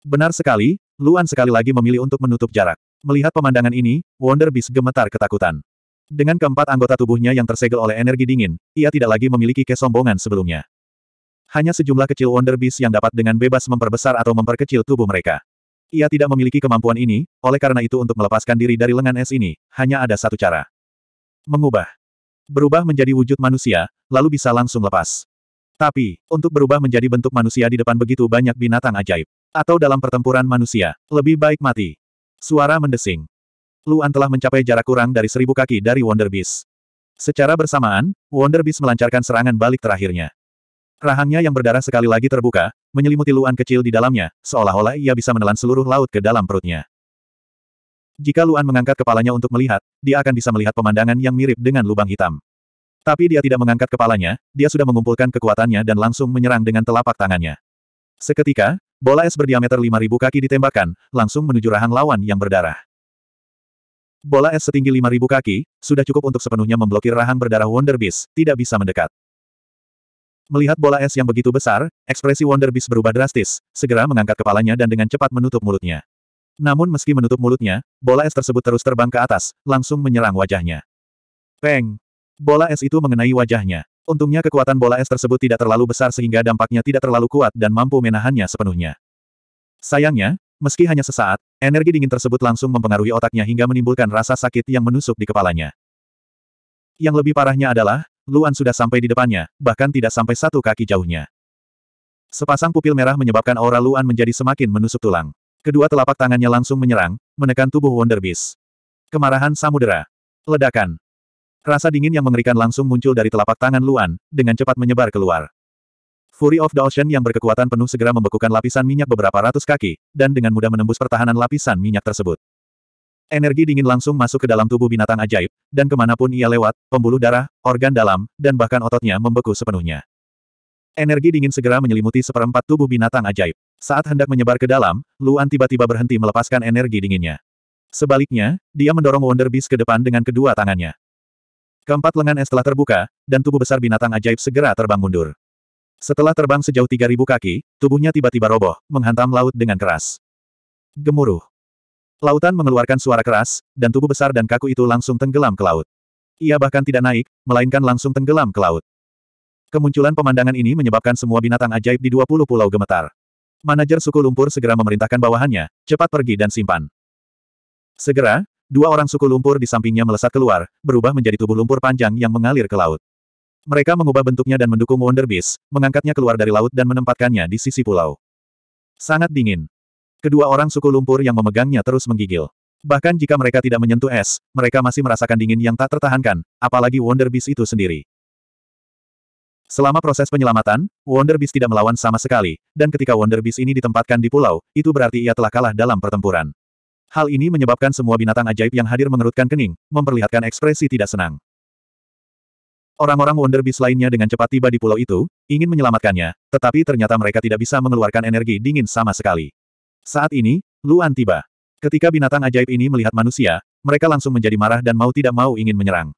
Benar sekali, Luan sekali lagi memilih untuk menutup jarak. Melihat pemandangan ini, Wonder Beast gemetar ketakutan. Dengan keempat anggota tubuhnya yang tersegel oleh energi dingin, ia tidak lagi memiliki kesombongan sebelumnya. Hanya sejumlah kecil Wonder Beast yang dapat dengan bebas memperbesar atau memperkecil tubuh mereka. Ia tidak memiliki kemampuan ini, oleh karena itu untuk melepaskan diri dari lengan es ini, hanya ada satu cara. Mengubah. Berubah menjadi wujud manusia, lalu bisa langsung lepas. Tapi, untuk berubah menjadi bentuk manusia di depan begitu banyak binatang ajaib. Atau dalam pertempuran manusia, lebih baik mati. Suara mendesing. Luan telah mencapai jarak kurang dari seribu kaki dari Wonder Beast. Secara bersamaan, Wonder Beast melancarkan serangan balik terakhirnya. Rahangnya yang berdarah sekali lagi terbuka, menyelimuti luan kecil di dalamnya, seolah-olah ia bisa menelan seluruh laut ke dalam perutnya. Jika Luan mengangkat kepalanya untuk melihat, dia akan bisa melihat pemandangan yang mirip dengan lubang hitam. Tapi dia tidak mengangkat kepalanya, dia sudah mengumpulkan kekuatannya dan langsung menyerang dengan telapak tangannya. Seketika, bola es berdiameter 5.000 kaki ditembakkan, langsung menuju rahang lawan yang berdarah. Bola es setinggi 5.000 kaki, sudah cukup untuk sepenuhnya memblokir rahang berdarah Wonder Beast, tidak bisa mendekat. Melihat bola es yang begitu besar, ekspresi Wonder Beast berubah drastis, segera mengangkat kepalanya dan dengan cepat menutup mulutnya. Namun meski menutup mulutnya, bola es tersebut terus terbang ke atas, langsung menyerang wajahnya. Peng! Bola es itu mengenai wajahnya. Untungnya kekuatan bola es tersebut tidak terlalu besar sehingga dampaknya tidak terlalu kuat dan mampu menahannya sepenuhnya. Sayangnya, meski hanya sesaat, energi dingin tersebut langsung mempengaruhi otaknya hingga menimbulkan rasa sakit yang menusuk di kepalanya. Yang lebih parahnya adalah, Luan sudah sampai di depannya, bahkan tidak sampai satu kaki jauhnya. Sepasang pupil merah menyebabkan aura Luan menjadi semakin menusuk tulang. Kedua telapak tangannya langsung menyerang, menekan tubuh Wonder Beast. Kemarahan samudera. Ledakan. Rasa dingin yang mengerikan langsung muncul dari telapak tangan Luan, dengan cepat menyebar keluar. Fury of the Ocean yang berkekuatan penuh segera membekukan lapisan minyak beberapa ratus kaki, dan dengan mudah menembus pertahanan lapisan minyak tersebut. Energi dingin langsung masuk ke dalam tubuh binatang ajaib, dan kemanapun ia lewat, pembuluh darah, organ dalam, dan bahkan ototnya membeku sepenuhnya. Energi dingin segera menyelimuti seperempat tubuh binatang ajaib. Saat hendak menyebar ke dalam, Luan tiba-tiba berhenti melepaskan energi dinginnya. Sebaliknya, dia mendorong Wonder Beast ke depan dengan kedua tangannya. Keempat lengan es telah terbuka, dan tubuh besar binatang ajaib segera terbang mundur. Setelah terbang sejauh 3.000 kaki, tubuhnya tiba-tiba roboh, menghantam laut dengan keras. Gemuruh. Lautan mengeluarkan suara keras, dan tubuh besar dan kaku itu langsung tenggelam ke laut. Ia bahkan tidak naik, melainkan langsung tenggelam ke laut. Kemunculan pemandangan ini menyebabkan semua binatang ajaib di 20 pulau gemetar. Manajer suku lumpur segera memerintahkan bawahannya, cepat pergi dan simpan. Segera, dua orang suku lumpur di sampingnya melesat keluar, berubah menjadi tubuh lumpur panjang yang mengalir ke laut. Mereka mengubah bentuknya dan mendukung Wonder Beast, mengangkatnya keluar dari laut dan menempatkannya di sisi pulau. Sangat dingin. Kedua orang suku lumpur yang memegangnya terus menggigil. Bahkan jika mereka tidak menyentuh es, mereka masih merasakan dingin yang tak tertahankan, apalagi Wonder Beast itu sendiri. Selama proses penyelamatan, Wonder Beast tidak melawan sama sekali, dan ketika Wonder Beast ini ditempatkan di pulau, itu berarti ia telah kalah dalam pertempuran. Hal ini menyebabkan semua binatang ajaib yang hadir mengerutkan kening, memperlihatkan ekspresi tidak senang. Orang-orang Wonder Beast lainnya dengan cepat tiba di pulau itu, ingin menyelamatkannya, tetapi ternyata mereka tidak bisa mengeluarkan energi dingin sama sekali. Saat ini, Luan tiba. Ketika binatang ajaib ini melihat manusia, mereka langsung menjadi marah dan mau tidak mau ingin menyerang.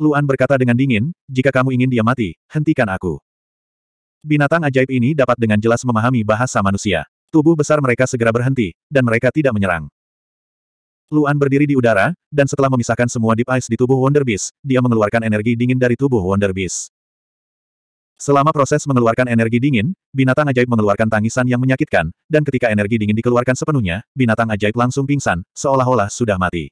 Luan berkata dengan dingin, jika kamu ingin dia mati, hentikan aku. Binatang ajaib ini dapat dengan jelas memahami bahasa manusia. Tubuh besar mereka segera berhenti, dan mereka tidak menyerang. Luan berdiri di udara, dan setelah memisahkan semua Deep Ice di tubuh Wonder Beast, dia mengeluarkan energi dingin dari tubuh Wonder Beast. Selama proses mengeluarkan energi dingin, binatang ajaib mengeluarkan tangisan yang menyakitkan, dan ketika energi dingin dikeluarkan sepenuhnya, binatang ajaib langsung pingsan, seolah-olah sudah mati.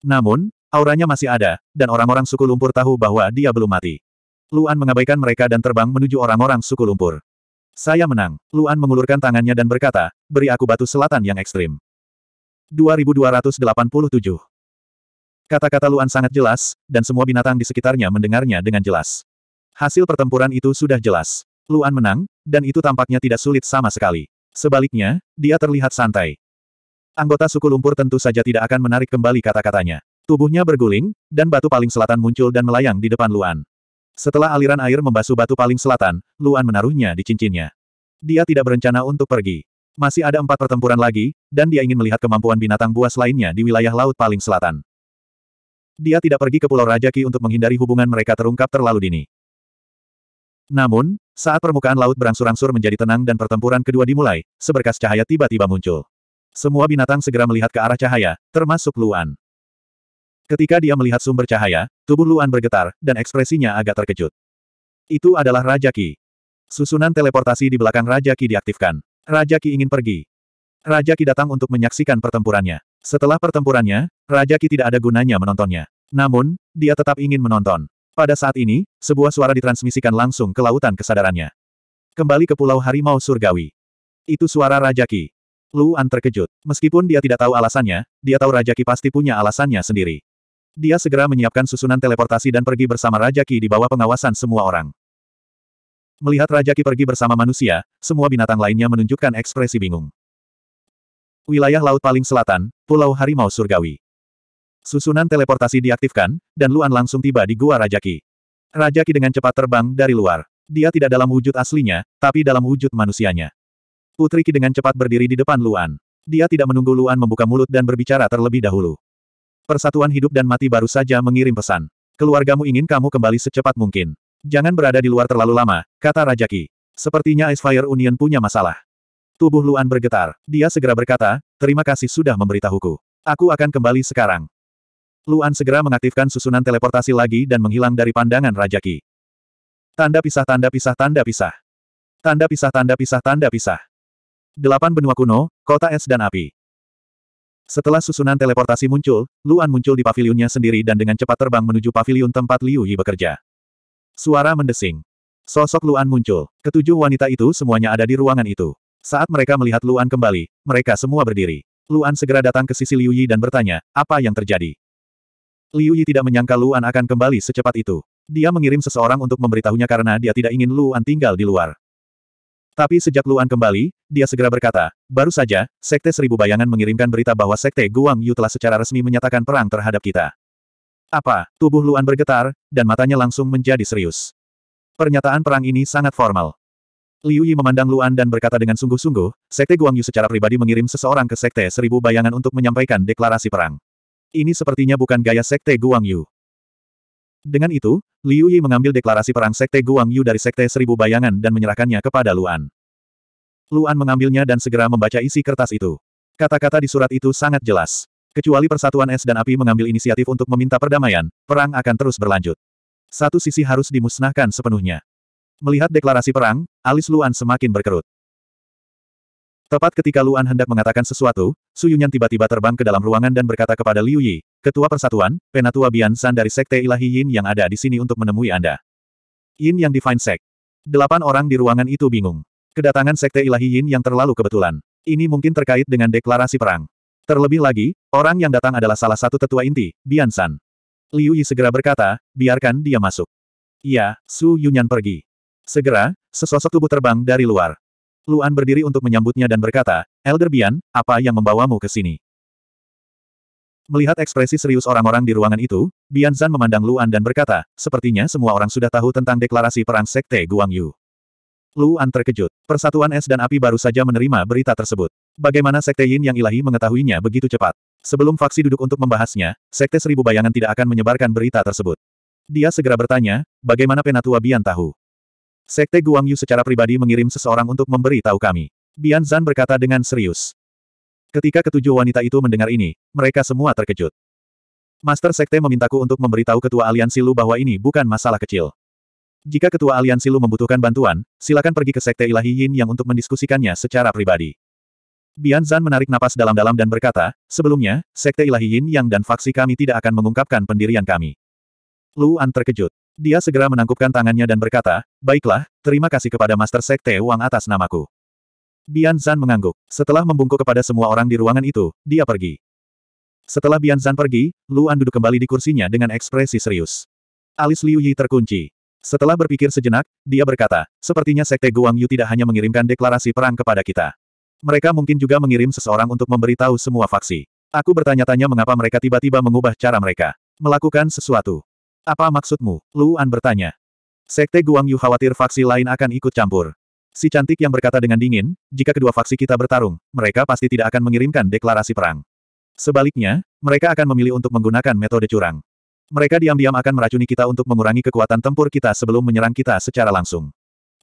Namun, auranya masih ada, dan orang-orang suku lumpur tahu bahwa dia belum mati. Luan mengabaikan mereka dan terbang menuju orang-orang suku lumpur. Saya menang. Luan mengulurkan tangannya dan berkata, beri aku batu selatan yang ekstrim. 2287 Kata-kata Luan sangat jelas, dan semua binatang di sekitarnya mendengarnya dengan jelas. Hasil pertempuran itu sudah jelas. Luan menang, dan itu tampaknya tidak sulit sama sekali. Sebaliknya, dia terlihat santai. Anggota suku lumpur tentu saja tidak akan menarik kembali kata-katanya. Tubuhnya berguling, dan batu paling selatan muncul dan melayang di depan Luan. Setelah aliran air membasuh batu paling selatan, Luan menaruhnya di cincinnya. Dia tidak berencana untuk pergi. Masih ada empat pertempuran lagi, dan dia ingin melihat kemampuan binatang buas lainnya di wilayah laut paling selatan. Dia tidak pergi ke Pulau Rajaki untuk menghindari hubungan mereka terungkap terlalu dini. Namun, saat permukaan laut berangsur-angsur menjadi tenang dan pertempuran kedua dimulai, seberkas cahaya tiba-tiba muncul. Semua binatang segera melihat ke arah cahaya, termasuk Luan. Ketika dia melihat sumber cahaya, tubuh Luan bergetar, dan ekspresinya agak terkejut. Itu adalah Raja Ki. Susunan teleportasi di belakang Raja Ki diaktifkan. Raja Ki ingin pergi. Raja Ki datang untuk menyaksikan pertempurannya. Setelah pertempurannya, Raja Ki tidak ada gunanya menontonnya. Namun, dia tetap ingin menonton. Pada saat ini, sebuah suara ditransmisikan langsung ke lautan kesadarannya. Kembali ke Pulau Harimau Surgawi. Itu suara Raja Ki. Luan terkejut. Meskipun dia tidak tahu alasannya, dia tahu Raja Ki pasti punya alasannya sendiri. Dia segera menyiapkan susunan teleportasi dan pergi bersama Raja Ki di bawah pengawasan semua orang. Melihat Raja Ki pergi bersama manusia, semua binatang lainnya menunjukkan ekspresi bingung. Wilayah laut paling selatan, Pulau Harimau Surgawi. Susunan teleportasi diaktifkan, dan Luan langsung tiba di gua Raja Ki. dengan cepat terbang dari luar. Dia tidak dalam wujud aslinya, tapi dalam wujud manusianya. Putri Ki dengan cepat berdiri di depan Luan. Dia tidak menunggu Luan membuka mulut dan berbicara terlebih dahulu. Persatuan hidup dan mati baru saja mengirim pesan. Keluargamu ingin kamu kembali secepat mungkin. Jangan berada di luar terlalu lama, kata Raja Ki. Sepertinya Fire Union punya masalah. Tubuh Luan bergetar. Dia segera berkata, terima kasih sudah memberitahuku. Aku akan kembali sekarang. Luan segera mengaktifkan susunan teleportasi lagi dan menghilang dari pandangan Raja Ki. Tanda pisah tanda pisah tanda pisah. Tanda pisah tanda pisah tanda pisah. Delapan benua kuno, kota es dan api. Setelah susunan teleportasi muncul, Luan muncul di pavilionnya sendiri dan dengan cepat terbang menuju pavilion tempat Liu Yi bekerja. Suara mendesing. Sosok Luan muncul. Ketujuh wanita itu semuanya ada di ruangan itu. Saat mereka melihat Luan kembali, mereka semua berdiri. Luan segera datang ke sisi Liu Yi dan bertanya, apa yang terjadi? Liu Yi tidak menyangka Luan akan kembali secepat itu. Dia mengirim seseorang untuk memberitahunya karena dia tidak ingin Luan tinggal di luar. Tapi sejak Luan kembali, dia segera berkata, baru saja, Sekte Seribu Bayangan mengirimkan berita bahwa Sekte Guang Yu telah secara resmi menyatakan perang terhadap kita. Apa? Tubuh Luan bergetar, dan matanya langsung menjadi serius. Pernyataan perang ini sangat formal. Liu Yi memandang Luan dan berkata dengan sungguh-sungguh, Sekte Guang Yu secara pribadi mengirim seseorang ke Sekte Seribu Bayangan untuk menyampaikan deklarasi perang. Ini sepertinya bukan gaya Sekte Guangyu. Dengan itu, Liu Yi mengambil deklarasi perang Sekte Guangyu dari Sekte Seribu Bayangan dan menyerahkannya kepada Luan. Luan mengambilnya dan segera membaca isi kertas itu. Kata-kata di surat itu sangat jelas. Kecuali Persatuan Es dan Api mengambil inisiatif untuk meminta perdamaian, perang akan terus berlanjut. Satu sisi harus dimusnahkan sepenuhnya. Melihat deklarasi perang, alis Luan semakin berkerut. Tepat ketika Luan hendak mengatakan sesuatu, Su Yunyan tiba-tiba terbang ke dalam ruangan dan berkata kepada Liu Yi, Ketua Persatuan, Penatua Bian San dari Sekte Ilahi Yin yang ada di sini untuk menemui Anda. Yin yang Divine Sek. Delapan orang di ruangan itu bingung. Kedatangan Sekte Ilahi Yin yang terlalu kebetulan. Ini mungkin terkait dengan deklarasi perang. Terlebih lagi, orang yang datang adalah salah satu tetua inti, Bian San. Liu Yi segera berkata, biarkan dia masuk. Ya, Su Yunyan pergi. Segera, sesosok tubuh terbang dari luar. Luan berdiri untuk menyambutnya dan berkata, Elder Bian, apa yang membawamu ke sini? Melihat ekspresi serius orang-orang di ruangan itu, Bian Zan memandang Luan dan berkata, sepertinya semua orang sudah tahu tentang deklarasi perang Sekte Guang Yu. Luan terkejut. Persatuan Es dan Api baru saja menerima berita tersebut. Bagaimana Sekte Yin yang ilahi mengetahuinya begitu cepat? Sebelum Faksi duduk untuk membahasnya, Sekte Seribu Bayangan tidak akan menyebarkan berita tersebut. Dia segera bertanya, bagaimana Penatua Bian tahu? Sekte Guangyu secara pribadi mengirim seseorang untuk memberi tahu kami. Bian Zan berkata dengan serius. Ketika ketujuh wanita itu mendengar ini, mereka semua terkejut. Master Sekte memintaku untuk memberitahu Ketua Aliansi Lu bahwa ini bukan masalah kecil. Jika Ketua Aliansi Lu membutuhkan bantuan, silakan pergi ke Sekte Ilahi Yin yang untuk mendiskusikannya secara pribadi. Bian Zan menarik napas dalam-dalam dan berkata, sebelumnya, Sekte Ilahi Yin yang dan faksi kami tidak akan mengungkapkan pendirian kami. Lu An terkejut. Dia segera menangkupkan tangannya dan berkata, Baiklah, terima kasih kepada Master Sekte Wang atas namaku. Bian Zan mengangguk. Setelah membungkuk kepada semua orang di ruangan itu, dia pergi. Setelah Bian Zan pergi, Luan duduk kembali di kursinya dengan ekspresi serius. Alis Liu Yi terkunci. Setelah berpikir sejenak, dia berkata, sepertinya Sekte Guang Yu tidak hanya mengirimkan deklarasi perang kepada kita. Mereka mungkin juga mengirim seseorang untuk memberitahu semua faksi. Aku bertanya-tanya mengapa mereka tiba-tiba mengubah cara mereka. Melakukan sesuatu. Apa maksudmu? Luan bertanya. Sekte Guang Yu khawatir faksi lain akan ikut campur. Si cantik yang berkata dengan dingin, jika kedua faksi kita bertarung, mereka pasti tidak akan mengirimkan deklarasi perang. Sebaliknya, mereka akan memilih untuk menggunakan metode curang. Mereka diam-diam akan meracuni kita untuk mengurangi kekuatan tempur kita sebelum menyerang kita secara langsung.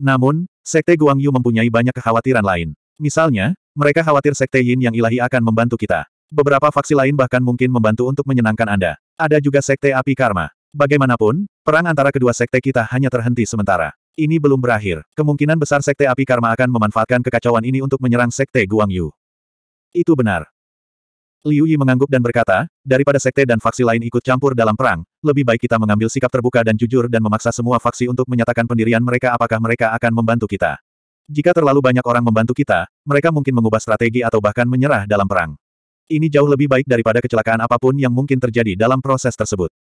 Namun, Sekte Guang Yu mempunyai banyak kekhawatiran lain. Misalnya, mereka khawatir Sekte Yin yang ilahi akan membantu kita. Beberapa faksi lain bahkan mungkin membantu untuk menyenangkan Anda. Ada juga Sekte Api Karma. Bagaimanapun, perang antara kedua sekte kita hanya terhenti sementara. Ini belum berakhir. Kemungkinan besar sekte api karma akan memanfaatkan kekacauan ini untuk menyerang sekte Guangyu. Itu benar. Liu Yi mengangguk dan berkata, daripada sekte dan faksi lain ikut campur dalam perang, lebih baik kita mengambil sikap terbuka dan jujur dan memaksa semua faksi untuk menyatakan pendirian mereka apakah mereka akan membantu kita. Jika terlalu banyak orang membantu kita, mereka mungkin mengubah strategi atau bahkan menyerah dalam perang. Ini jauh lebih baik daripada kecelakaan apapun yang mungkin terjadi dalam proses tersebut.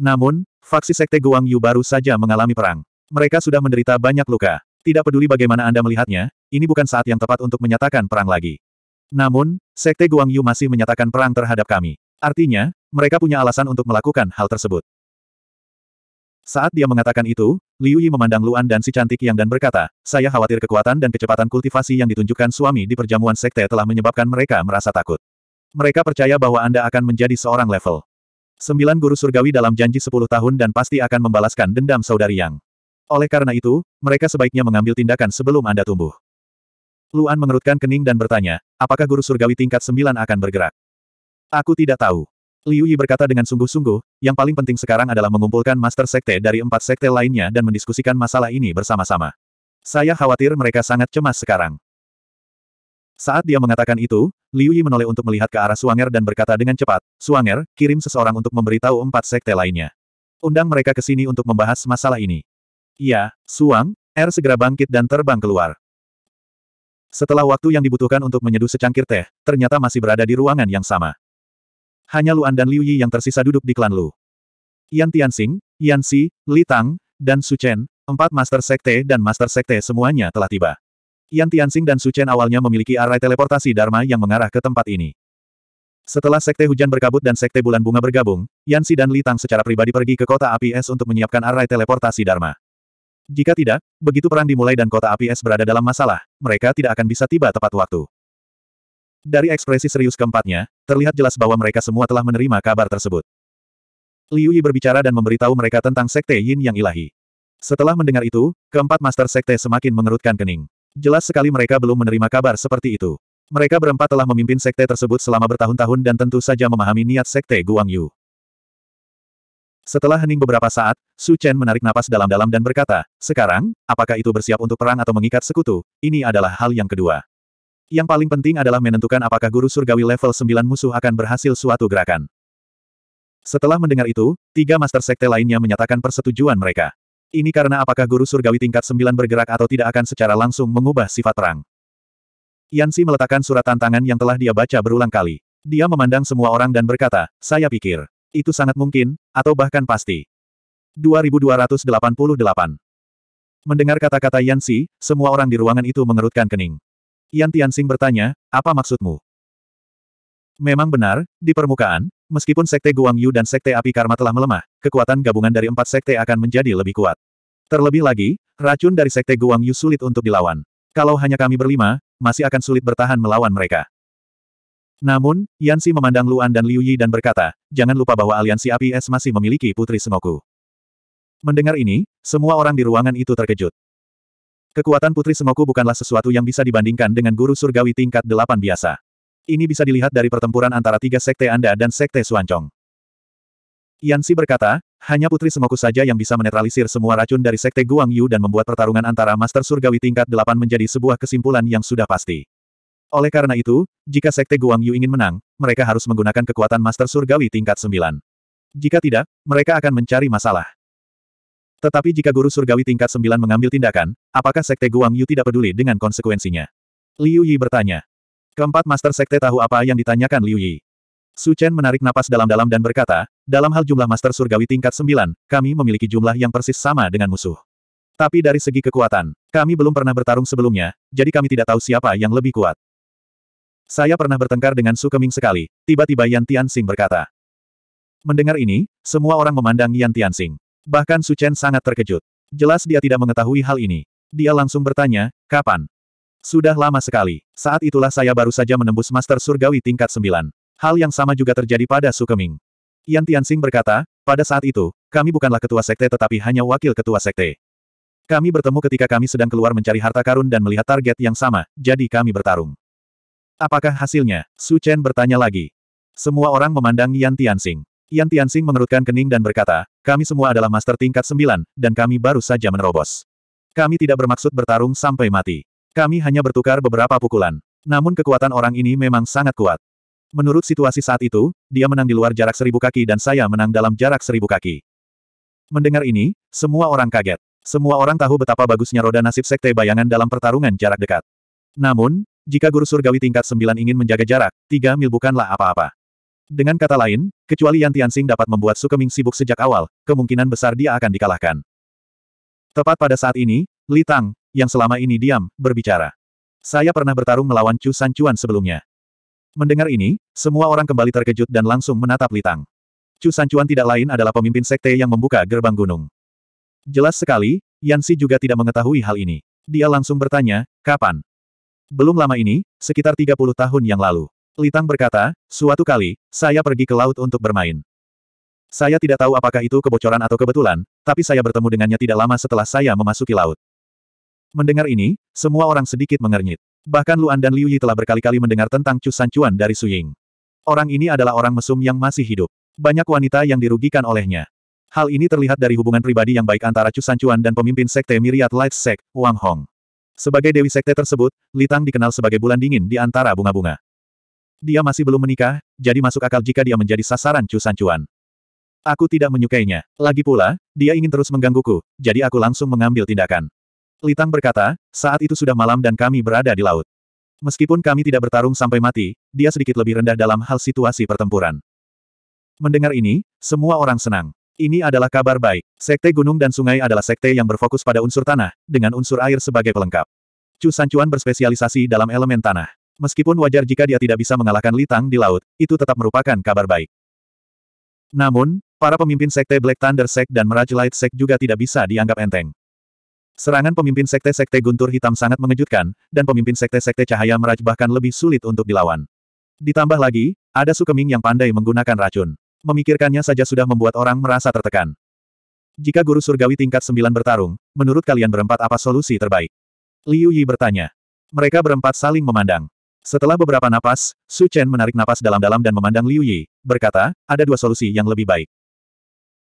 Namun, faksi Sekte Guang Yu baru saja mengalami perang. Mereka sudah menderita banyak luka. Tidak peduli bagaimana Anda melihatnya, ini bukan saat yang tepat untuk menyatakan perang lagi. Namun, Sekte Guang Yu masih menyatakan perang terhadap kami. Artinya, mereka punya alasan untuk melakukan hal tersebut. Saat dia mengatakan itu, Liu Yi memandang Luan dan si cantik yang dan berkata, saya khawatir kekuatan dan kecepatan kultivasi yang ditunjukkan suami di perjamuan sekte telah menyebabkan mereka merasa takut. Mereka percaya bahwa Anda akan menjadi seorang level. Sembilan guru surgawi dalam janji sepuluh tahun dan pasti akan membalaskan dendam saudari Yang. Oleh karena itu, mereka sebaiknya mengambil tindakan sebelum Anda tumbuh. Luan mengerutkan kening dan bertanya, apakah guru surgawi tingkat sembilan akan bergerak? Aku tidak tahu. Liu Yi berkata dengan sungguh-sungguh, yang paling penting sekarang adalah mengumpulkan master sekte dari empat sekte lainnya dan mendiskusikan masalah ini bersama-sama. Saya khawatir mereka sangat cemas sekarang. Saat dia mengatakan itu, Liu Yi menoleh untuk melihat ke arah Suanger dan berkata dengan cepat, Suanger, kirim seseorang untuk memberitahu empat sekte lainnya. Undang mereka ke sini untuk membahas masalah ini. Iya, Suang, er segera bangkit dan terbang keluar. Setelah waktu yang dibutuhkan untuk menyeduh secangkir teh, ternyata masih berada di ruangan yang sama. Hanya Luan dan Liu Yi yang tersisa duduk di klan Lu. Yan Tianxing, Yan Si, Li Tang, dan Su Chen, empat Master Sekte dan Master Sekte semuanya telah tiba. Yan Tianxing dan Su Chen awalnya memiliki arai teleportasi Dharma yang mengarah ke tempat ini. Setelah Sekte Hujan Berkabut dan Sekte Bulan Bunga bergabung, Yan Si dan Li Tang secara pribadi pergi ke kota api es untuk menyiapkan arai teleportasi Dharma. Jika tidak, begitu perang dimulai dan kota api es berada dalam masalah, mereka tidak akan bisa tiba tepat waktu. Dari ekspresi serius keempatnya, terlihat jelas bahwa mereka semua telah menerima kabar tersebut. Liu Yi berbicara dan memberitahu mereka tentang Sekte Yin yang ilahi. Setelah mendengar itu, keempat Master Sekte semakin mengerutkan kening. Jelas sekali mereka belum menerima kabar seperti itu. Mereka berempat telah memimpin sekte tersebut selama bertahun-tahun dan tentu saja memahami niat sekte Guangyu. Setelah hening beberapa saat, Su Chen menarik napas dalam-dalam dan berkata, sekarang, apakah itu bersiap untuk perang atau mengikat sekutu, ini adalah hal yang kedua. Yang paling penting adalah menentukan apakah guru surgawi level 9 musuh akan berhasil suatu gerakan. Setelah mendengar itu, tiga master sekte lainnya menyatakan persetujuan mereka. Ini karena apakah guru surgawi tingkat 9 bergerak atau tidak akan secara langsung mengubah sifat perang. Yansi meletakkan surat tantangan yang telah dia baca berulang kali. Dia memandang semua orang dan berkata, saya pikir, itu sangat mungkin, atau bahkan pasti. 2288 Mendengar kata-kata Yansi, semua orang di ruangan itu mengerutkan kening. Yan Tianxing bertanya, apa maksudmu? Memang benar, di permukaan, Meskipun Sekte Guang Yu dan Sekte Api Karma telah melemah, kekuatan gabungan dari empat sekte akan menjadi lebih kuat. Terlebih lagi, racun dari Sekte Guang Yu sulit untuk dilawan. Kalau hanya kami berlima, masih akan sulit bertahan melawan mereka. Namun, Yansi memandang Luan dan Liu Yi dan berkata, jangan lupa bahwa aliansi Api Es masih memiliki Putri Sengoku. Mendengar ini, semua orang di ruangan itu terkejut. Kekuatan Putri Sengoku bukanlah sesuatu yang bisa dibandingkan dengan guru surgawi tingkat delapan biasa. Ini bisa dilihat dari pertempuran antara tiga sekte Anda dan sekte Suancong. Yansi berkata, hanya Putri Semoku saja yang bisa menetralisir semua racun dari sekte Guang Yu dan membuat pertarungan antara Master Surgawi tingkat 8 menjadi sebuah kesimpulan yang sudah pasti. Oleh karena itu, jika sekte Guang Yu ingin menang, mereka harus menggunakan kekuatan Master Surgawi tingkat 9. Jika tidak, mereka akan mencari masalah. Tetapi jika guru surgawi tingkat 9 mengambil tindakan, apakah sekte Guang Yu tidak peduli dengan konsekuensinya? Liu Yi bertanya. Keempat Master Sekte tahu apa yang ditanyakan Liu Yi. Su Chen menarik napas dalam-dalam dan berkata, dalam hal jumlah Master Surgawi tingkat sembilan, kami memiliki jumlah yang persis sama dengan musuh. Tapi dari segi kekuatan, kami belum pernah bertarung sebelumnya, jadi kami tidak tahu siapa yang lebih kuat. Saya pernah bertengkar dengan Su Keming sekali, tiba-tiba Yan Tianxing berkata. Mendengar ini, semua orang memandang Yan Tianxing. Bahkan Su Chen sangat terkejut. Jelas dia tidak mengetahui hal ini. Dia langsung bertanya, kapan? Sudah lama sekali. Saat itulah saya baru saja menembus Master Surgawi tingkat 9. Hal yang sama juga terjadi pada Sukeming. Yan Tianxing berkata, pada saat itu, kami bukanlah ketua sekte tetapi hanya wakil ketua sekte. Kami bertemu ketika kami sedang keluar mencari harta karun dan melihat target yang sama, jadi kami bertarung. Apakah hasilnya? Su Chen bertanya lagi. Semua orang memandang Yan Tianxing. Yan Tianxing mengerutkan kening dan berkata, kami semua adalah master tingkat 9, dan kami baru saja menerobos. Kami tidak bermaksud bertarung sampai mati. Kami hanya bertukar beberapa pukulan. Namun kekuatan orang ini memang sangat kuat. Menurut situasi saat itu, dia menang di luar jarak seribu kaki dan saya menang dalam jarak seribu kaki. Mendengar ini, semua orang kaget. Semua orang tahu betapa bagusnya roda nasib sekte bayangan dalam pertarungan jarak dekat. Namun, jika guru surgawi tingkat sembilan ingin menjaga jarak, tiga mil bukanlah apa-apa. Dengan kata lain, kecuali Yan Tianxing dapat membuat Sukeming sibuk sejak awal, kemungkinan besar dia akan dikalahkan. Tepat pada saat ini, Li Tang, yang selama ini diam, berbicara. Saya pernah bertarung melawan Chu San Chuan sebelumnya. Mendengar ini, semua orang kembali terkejut dan langsung menatap Litang. Chu San Chuan tidak lain adalah pemimpin sekte yang membuka gerbang gunung. Jelas sekali, Yansi juga tidak mengetahui hal ini. Dia langsung bertanya, kapan? Belum lama ini, sekitar 30 tahun yang lalu. Litang berkata, suatu kali, saya pergi ke laut untuk bermain. Saya tidak tahu apakah itu kebocoran atau kebetulan, tapi saya bertemu dengannya tidak lama setelah saya memasuki laut. Mendengar ini, semua orang sedikit mengernyit. Bahkan Luan dan Liu Yi telah berkali-kali mendengar tentang Chu Chuan dari Su Ying. Orang ini adalah orang mesum yang masih hidup. Banyak wanita yang dirugikan olehnya. Hal ini terlihat dari hubungan pribadi yang baik antara Chu Chuan dan pemimpin sekte Myriad Light Sect, Wang Hong. Sebagai dewi sekte tersebut, Litang dikenal sebagai bulan dingin di antara bunga-bunga. Dia masih belum menikah, jadi masuk akal jika dia menjadi sasaran Chu Chuan. Aku tidak menyukainya. Lagi pula, dia ingin terus menggangguku, jadi aku langsung mengambil tindakan. Litang berkata, saat itu sudah malam dan kami berada di laut. Meskipun kami tidak bertarung sampai mati, dia sedikit lebih rendah dalam hal situasi pertempuran. Mendengar ini, semua orang senang. Ini adalah kabar baik. Sekte gunung dan sungai adalah sekte yang berfokus pada unsur tanah, dengan unsur air sebagai pelengkap. Chu Sanchuan berspesialisasi dalam elemen tanah. Meskipun wajar jika dia tidak bisa mengalahkan Litang di laut, itu tetap merupakan kabar baik. Namun, para pemimpin sekte Black Thunder Sect dan Mirage Light Sect juga tidak bisa dianggap enteng. Serangan pemimpin sekte-sekte guntur hitam sangat mengejutkan, dan pemimpin sekte-sekte cahaya meraj bahkan lebih sulit untuk dilawan. Ditambah lagi, ada Sukeming yang pandai menggunakan racun. Memikirkannya saja sudah membuat orang merasa tertekan. Jika guru surgawi tingkat 9 bertarung, menurut kalian berempat apa solusi terbaik? Liu Yi bertanya. Mereka berempat saling memandang. Setelah beberapa napas, Su Chen menarik napas dalam-dalam dan memandang Liu Yi, berkata, ada dua solusi yang lebih baik.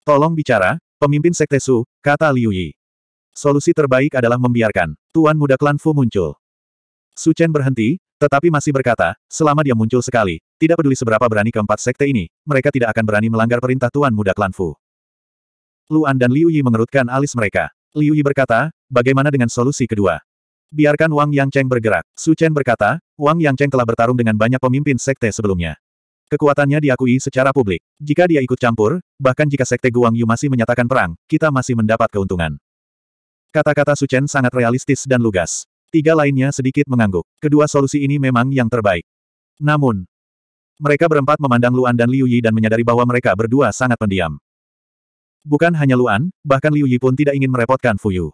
Tolong bicara, pemimpin sekte Su, kata Liu Yi. Solusi terbaik adalah membiarkan Tuan Muda Klan Fu muncul. Su Chen berhenti, tetapi masih berkata, selama dia muncul sekali, tidak peduli seberapa berani keempat sekte ini, mereka tidak akan berani melanggar perintah Tuan Muda Klan Fu. Luan dan Liu Yi mengerutkan alis mereka. Liu Yi berkata, bagaimana dengan solusi kedua? Biarkan Wang Yang Cheng bergerak. Su Chen berkata, Wang Yang Cheng telah bertarung dengan banyak pemimpin sekte sebelumnya. Kekuatannya diakui secara publik. Jika dia ikut campur, bahkan jika sekte Guang Yu masih menyatakan perang, kita masih mendapat keuntungan. Kata-kata Suchen sangat realistis dan lugas. Tiga lainnya sedikit mengangguk. Kedua solusi ini memang yang terbaik. Namun, mereka berempat memandang Luan dan Liu Yi dan menyadari bahwa mereka berdua sangat pendiam. Bukan hanya Luan, bahkan Liu Yi pun tidak ingin merepotkan Fu Yu.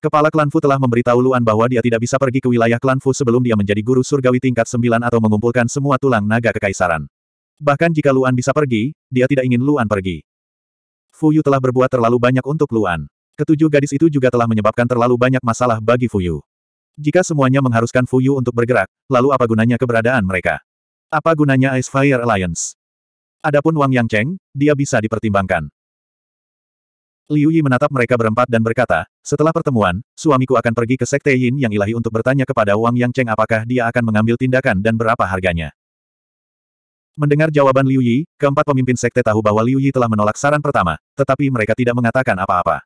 Kepala klan Fu telah memberitahu Luan bahwa dia tidak bisa pergi ke wilayah klan Fu sebelum dia menjadi guru surgawi tingkat 9 atau mengumpulkan semua tulang naga kekaisaran. Bahkan jika Luan bisa pergi, dia tidak ingin Luan pergi. Fu Yu telah berbuat terlalu banyak untuk Luan. Ketujuh gadis itu juga telah menyebabkan terlalu banyak masalah bagi Fuyu. Jika semuanya mengharuskan Fuyu untuk bergerak, lalu apa gunanya keberadaan mereka? Apa gunanya Ice Fire Alliance? Adapun Wang Yang Cheng, dia bisa dipertimbangkan. Liu Yi menatap mereka berempat dan berkata, setelah pertemuan, suamiku akan pergi ke Sekte Yin yang ilahi untuk bertanya kepada Wang Yang Cheng apakah dia akan mengambil tindakan dan berapa harganya. Mendengar jawaban Liu Yi, keempat pemimpin Sekte tahu bahwa Liu Yi telah menolak saran pertama, tetapi mereka tidak mengatakan apa-apa.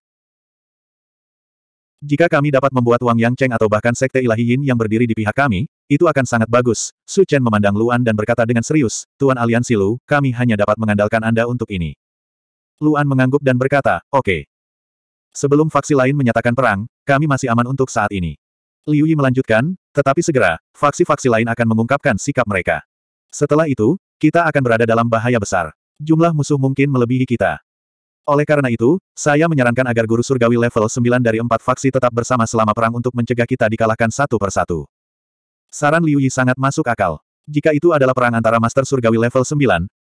Jika kami dapat membuat Wang Yang Cheng atau bahkan Sekte Ilahi Yin yang berdiri di pihak kami, itu akan sangat bagus. Su Chen memandang Luan dan berkata dengan serius, Tuan Aliansi Lu, kami hanya dapat mengandalkan Anda untuk ini. Luan mengangguk dan berkata, oke. Okay. Sebelum faksi lain menyatakan perang, kami masih aman untuk saat ini. Liu Yi melanjutkan, tetapi segera, faksi-faksi lain akan mengungkapkan sikap mereka. Setelah itu, kita akan berada dalam bahaya besar. Jumlah musuh mungkin melebihi kita. Oleh karena itu, saya menyarankan agar guru surgawi level 9 dari empat faksi tetap bersama selama perang untuk mencegah kita dikalahkan satu persatu. Saran Liu Yi sangat masuk akal. Jika itu adalah perang antara Master Surgawi level 9,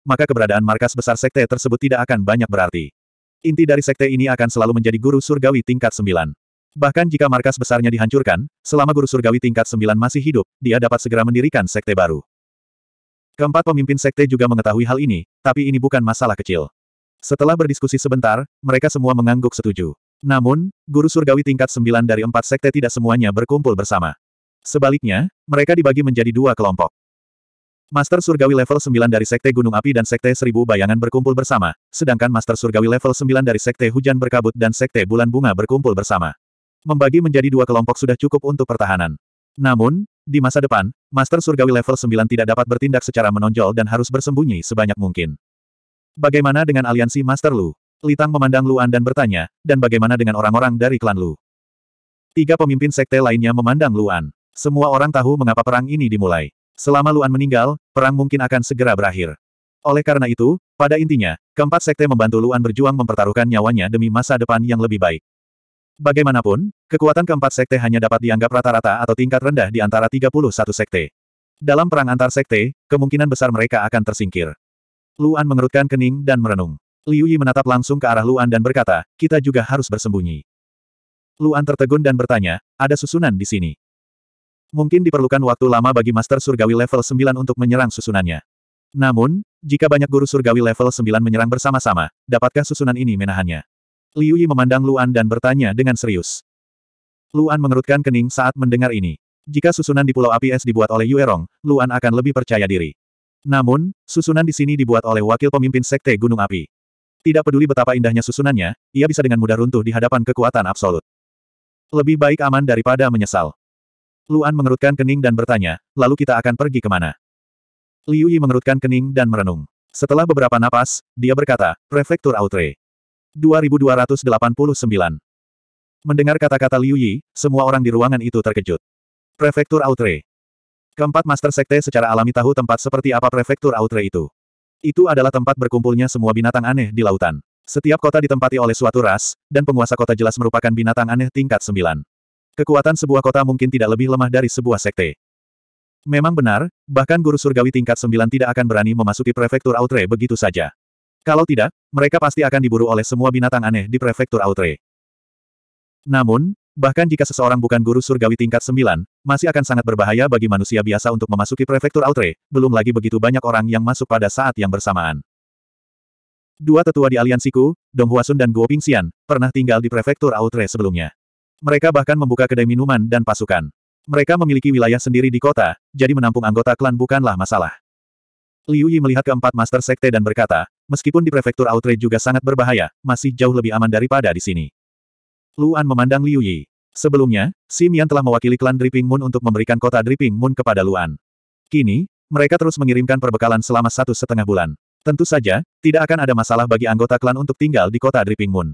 maka keberadaan markas besar sekte tersebut tidak akan banyak berarti. Inti dari sekte ini akan selalu menjadi guru surgawi tingkat 9. Bahkan jika markas besarnya dihancurkan, selama guru surgawi tingkat 9 masih hidup, dia dapat segera mendirikan sekte baru. Keempat pemimpin sekte juga mengetahui hal ini, tapi ini bukan masalah kecil. Setelah berdiskusi sebentar, mereka semua mengangguk setuju. Namun, guru surgawi tingkat 9 dari empat sekte tidak semuanya berkumpul bersama. Sebaliknya, mereka dibagi menjadi dua kelompok. Master Surgawi level sembilan dari Sekte Gunung Api dan Sekte Seribu Bayangan berkumpul bersama, sedangkan Master Surgawi level sembilan dari Sekte Hujan Berkabut dan Sekte Bulan Bunga berkumpul bersama. Membagi menjadi dua kelompok sudah cukup untuk pertahanan. Namun, di masa depan, Master Surgawi level sembilan tidak dapat bertindak secara menonjol dan harus bersembunyi sebanyak mungkin. Bagaimana dengan aliansi Master Lu? Litang memandang Luan dan bertanya, dan bagaimana dengan orang-orang dari klan Lu? Tiga pemimpin sekte lainnya memandang Luan. Semua orang tahu mengapa perang ini dimulai. Selama Luan meninggal, perang mungkin akan segera berakhir. Oleh karena itu, pada intinya, keempat sekte membantu Luan berjuang mempertaruhkan nyawanya demi masa depan yang lebih baik. Bagaimanapun, kekuatan keempat sekte hanya dapat dianggap rata-rata atau tingkat rendah di antara 31 sekte. Dalam perang antar sekte, kemungkinan besar mereka akan tersingkir. Luan mengerutkan kening dan merenung. Liu Yi menatap langsung ke arah Luan dan berkata, kita juga harus bersembunyi. Luan tertegun dan bertanya, ada susunan di sini. Mungkin diperlukan waktu lama bagi Master Surgawi level 9 untuk menyerang susunannya. Namun, jika banyak guru surgawi level 9 menyerang bersama-sama, dapatkah susunan ini menahannya? Liu Yi memandang Luan dan bertanya dengan serius. Luan mengerutkan kening saat mendengar ini. Jika susunan di Pulau Api Es dibuat oleh Yuerong, Luan akan lebih percaya diri. Namun, susunan di sini dibuat oleh wakil pemimpin Sekte Gunung Api. Tidak peduli betapa indahnya susunannya, ia bisa dengan mudah runtuh di hadapan kekuatan absolut. Lebih baik aman daripada menyesal. Luan mengerutkan kening dan bertanya, lalu kita akan pergi kemana? Liu Yi mengerutkan kening dan merenung. Setelah beberapa napas, dia berkata, Prefektur Outre. 2289. Mendengar kata-kata Liu Yi, semua orang di ruangan itu terkejut. Prefektur Outre. Keempat Master Sekte secara alami tahu tempat seperti apa prefektur Outre itu. Itu adalah tempat berkumpulnya semua binatang aneh di lautan. Setiap kota ditempati oleh suatu ras, dan penguasa kota jelas merupakan binatang aneh tingkat sembilan. Kekuatan sebuah kota mungkin tidak lebih lemah dari sebuah sekte. Memang benar, bahkan guru surgawi tingkat sembilan tidak akan berani memasuki prefektur Outre begitu saja. Kalau tidak, mereka pasti akan diburu oleh semua binatang aneh di prefektur Outre. Namun, Bahkan jika seseorang bukan guru surgawi tingkat 9, masih akan sangat berbahaya bagi manusia biasa untuk memasuki prefektur Outre, belum lagi begitu banyak orang yang masuk pada saat yang bersamaan. Dua tetua di aliansiku, Dong Huasun dan Guo Pingxian, pernah tinggal di prefektur Outre sebelumnya. Mereka bahkan membuka kedai minuman dan pasukan. Mereka memiliki wilayah sendiri di kota, jadi menampung anggota klan bukanlah masalah. Liu Yi melihat keempat master sekte dan berkata, meskipun di prefektur Outre juga sangat berbahaya, masih jauh lebih aman daripada di sini. Luan memandang Liu Yi. Sebelumnya, Simian telah mewakili klan Dripping Moon untuk memberikan kota Dripping Moon kepada Luan. Kini, mereka terus mengirimkan perbekalan selama satu setengah bulan. Tentu saja, tidak akan ada masalah bagi anggota klan untuk tinggal di kota Dripping Moon.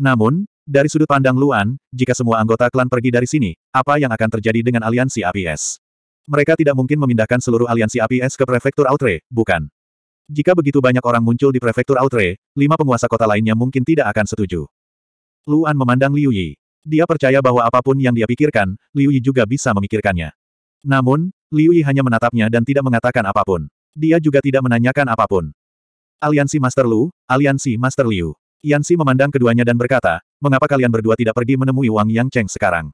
Namun, dari sudut pandang Luan, jika semua anggota klan pergi dari sini, apa yang akan terjadi dengan aliansi APS? Mereka tidak mungkin memindahkan seluruh aliansi APS ke prefektur Outre, bukan? Jika begitu banyak orang muncul di prefektur Outre, lima penguasa kota lainnya mungkin tidak akan setuju. Luan memandang Liu Yi. Dia percaya bahwa apapun yang dia pikirkan, Liu Yi juga bisa memikirkannya. Namun, Liu Yi hanya menatapnya dan tidak mengatakan apapun. Dia juga tidak menanyakan apapun. Aliansi Master Lu, Aliansi Master Liu. Yansi memandang keduanya dan berkata, mengapa kalian berdua tidak pergi menemui Wang Yang Cheng sekarang?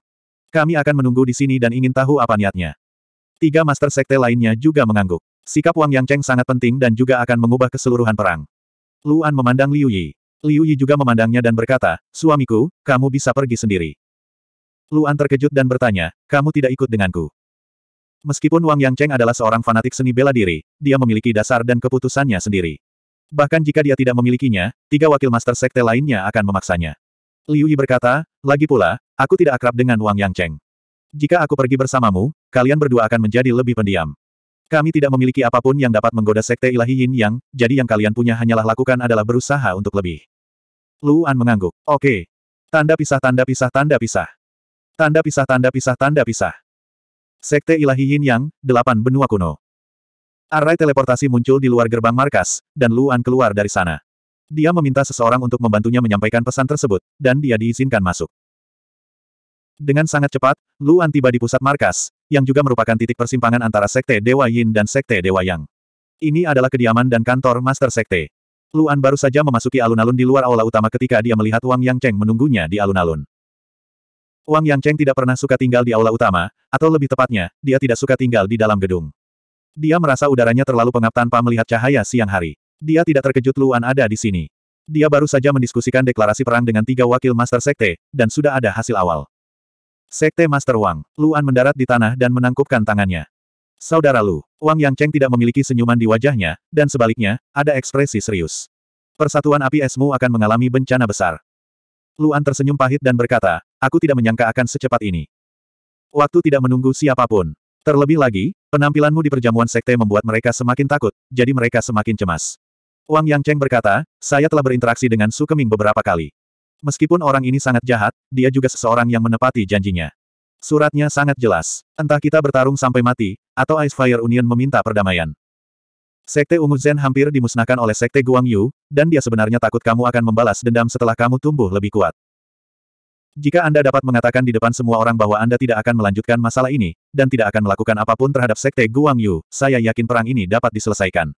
Kami akan menunggu di sini dan ingin tahu apa niatnya. Tiga Master Sekte lainnya juga mengangguk. Sikap Wang Yang Cheng sangat penting dan juga akan mengubah keseluruhan perang. Luan memandang Liu Yi. Liu Yi juga memandangnya dan berkata, Suamiku, kamu bisa pergi sendiri. Luan terkejut dan bertanya, kamu tidak ikut denganku. Meskipun Wang Yangcheng adalah seorang fanatik seni bela diri, dia memiliki dasar dan keputusannya sendiri. Bahkan jika dia tidak memilikinya, tiga wakil master sekte lainnya akan memaksanya. Liu Yi berkata, lagi pula, aku tidak akrab dengan Wang Yangcheng. Jika aku pergi bersamamu, kalian berdua akan menjadi lebih pendiam. Kami tidak memiliki apapun yang dapat menggoda sekte ilahi Yin Yang, jadi yang kalian punya hanyalah lakukan adalah berusaha untuk lebih. Luan mengangguk. Oke. Tanda pisah tanda pisah tanda pisah. Tanda pisah tanda pisah tanda pisah. Sekte Ilahi Yin Yang, delapan benua kuno. Array teleportasi muncul di luar gerbang markas, dan Luan keluar dari sana. Dia meminta seseorang untuk membantunya menyampaikan pesan tersebut, dan dia diizinkan masuk. Dengan sangat cepat, Luan tiba di pusat markas, yang juga merupakan titik persimpangan antara Sekte Dewa Yin dan Sekte Dewa Yang. Ini adalah kediaman dan kantor Master Sekte. Luan baru saja memasuki alun-alun di luar aula utama ketika dia melihat Wang Yang Cheng menunggunya di alun-alun. Wang Yang Cheng tidak pernah suka tinggal di aula utama, atau lebih tepatnya, dia tidak suka tinggal di dalam gedung. Dia merasa udaranya terlalu pengap tanpa melihat cahaya siang hari. Dia tidak terkejut Luan ada di sini. Dia baru saja mendiskusikan deklarasi perang dengan tiga wakil Master Sekte, dan sudah ada hasil awal. Sekte Master Wang, Luan mendarat di tanah dan menangkupkan tangannya. Saudara Lu, Wang Yang Cheng tidak memiliki senyuman di wajahnya, dan sebaliknya, ada ekspresi serius. Persatuan api esmu akan mengalami bencana besar. Luan tersenyum pahit dan berkata, aku tidak menyangka akan secepat ini. Waktu tidak menunggu siapapun. Terlebih lagi, penampilanmu di perjamuan sekte membuat mereka semakin takut, jadi mereka semakin cemas. Wang Yang Cheng berkata, saya telah berinteraksi dengan Su Keming beberapa kali. Meskipun orang ini sangat jahat, dia juga seseorang yang menepati janjinya. Suratnya sangat jelas. Entah kita bertarung sampai mati, atau Ice Fire Union meminta perdamaian. Sekte Ungu Zen hampir dimusnahkan oleh Sekte Guang Yu, dan dia sebenarnya takut kamu akan membalas dendam setelah kamu tumbuh lebih kuat. Jika Anda dapat mengatakan di depan semua orang bahwa Anda tidak akan melanjutkan masalah ini, dan tidak akan melakukan apapun terhadap Sekte Guang Yu, saya yakin perang ini dapat diselesaikan.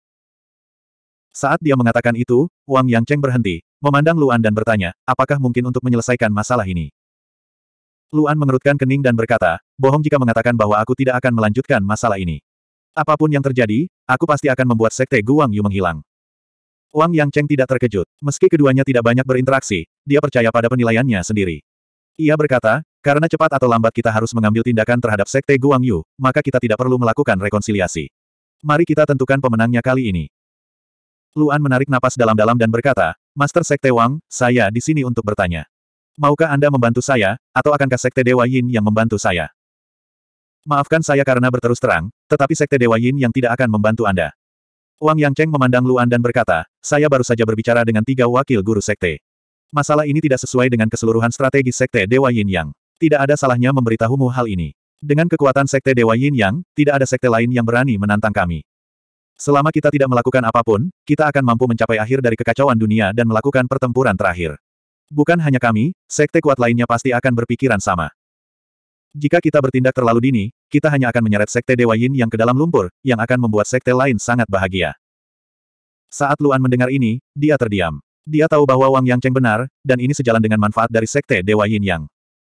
Saat dia mengatakan itu, Wang Yang Cheng berhenti, memandang Luan dan bertanya, apakah mungkin untuk menyelesaikan masalah ini? Luan mengerutkan kening dan berkata, bohong jika mengatakan bahwa aku tidak akan melanjutkan masalah ini. Apapun yang terjadi, aku pasti akan membuat sekte Guang Yu menghilang. Wang Yang Cheng tidak terkejut. Meski keduanya tidak banyak berinteraksi, dia percaya pada penilaiannya sendiri. Ia berkata, karena cepat atau lambat kita harus mengambil tindakan terhadap sekte Guang Yu, maka kita tidak perlu melakukan rekonsiliasi. Mari kita tentukan pemenangnya kali ini. Luan menarik napas dalam-dalam dan berkata, Master Sekte Wang, saya di sini untuk bertanya. Maukah Anda membantu saya, atau akankah Sekte Dewa Yin yang membantu saya? Maafkan saya karena berterus terang, tetapi Sekte Dewa Yin yang tidak akan membantu Anda. Wang Yang Cheng memandang Luan dan berkata, saya baru saja berbicara dengan tiga wakil guru Sekte. Masalah ini tidak sesuai dengan keseluruhan strategi Sekte Dewa Yin Yang. Tidak ada salahnya memberitahumu hal ini. Dengan kekuatan Sekte Dewa Yin Yang, tidak ada Sekte lain yang berani menantang kami. Selama kita tidak melakukan apapun, kita akan mampu mencapai akhir dari kekacauan dunia dan melakukan pertempuran terakhir. Bukan hanya kami, sekte kuat lainnya pasti akan berpikiran sama. Jika kita bertindak terlalu dini, kita hanya akan menyeret sekte Dewa Yin yang ke dalam lumpur, yang akan membuat sekte lain sangat bahagia. Saat Luan mendengar ini, dia terdiam. Dia tahu bahwa Wang Yang Cheng benar, dan ini sejalan dengan manfaat dari sekte Dewa Yin Yang.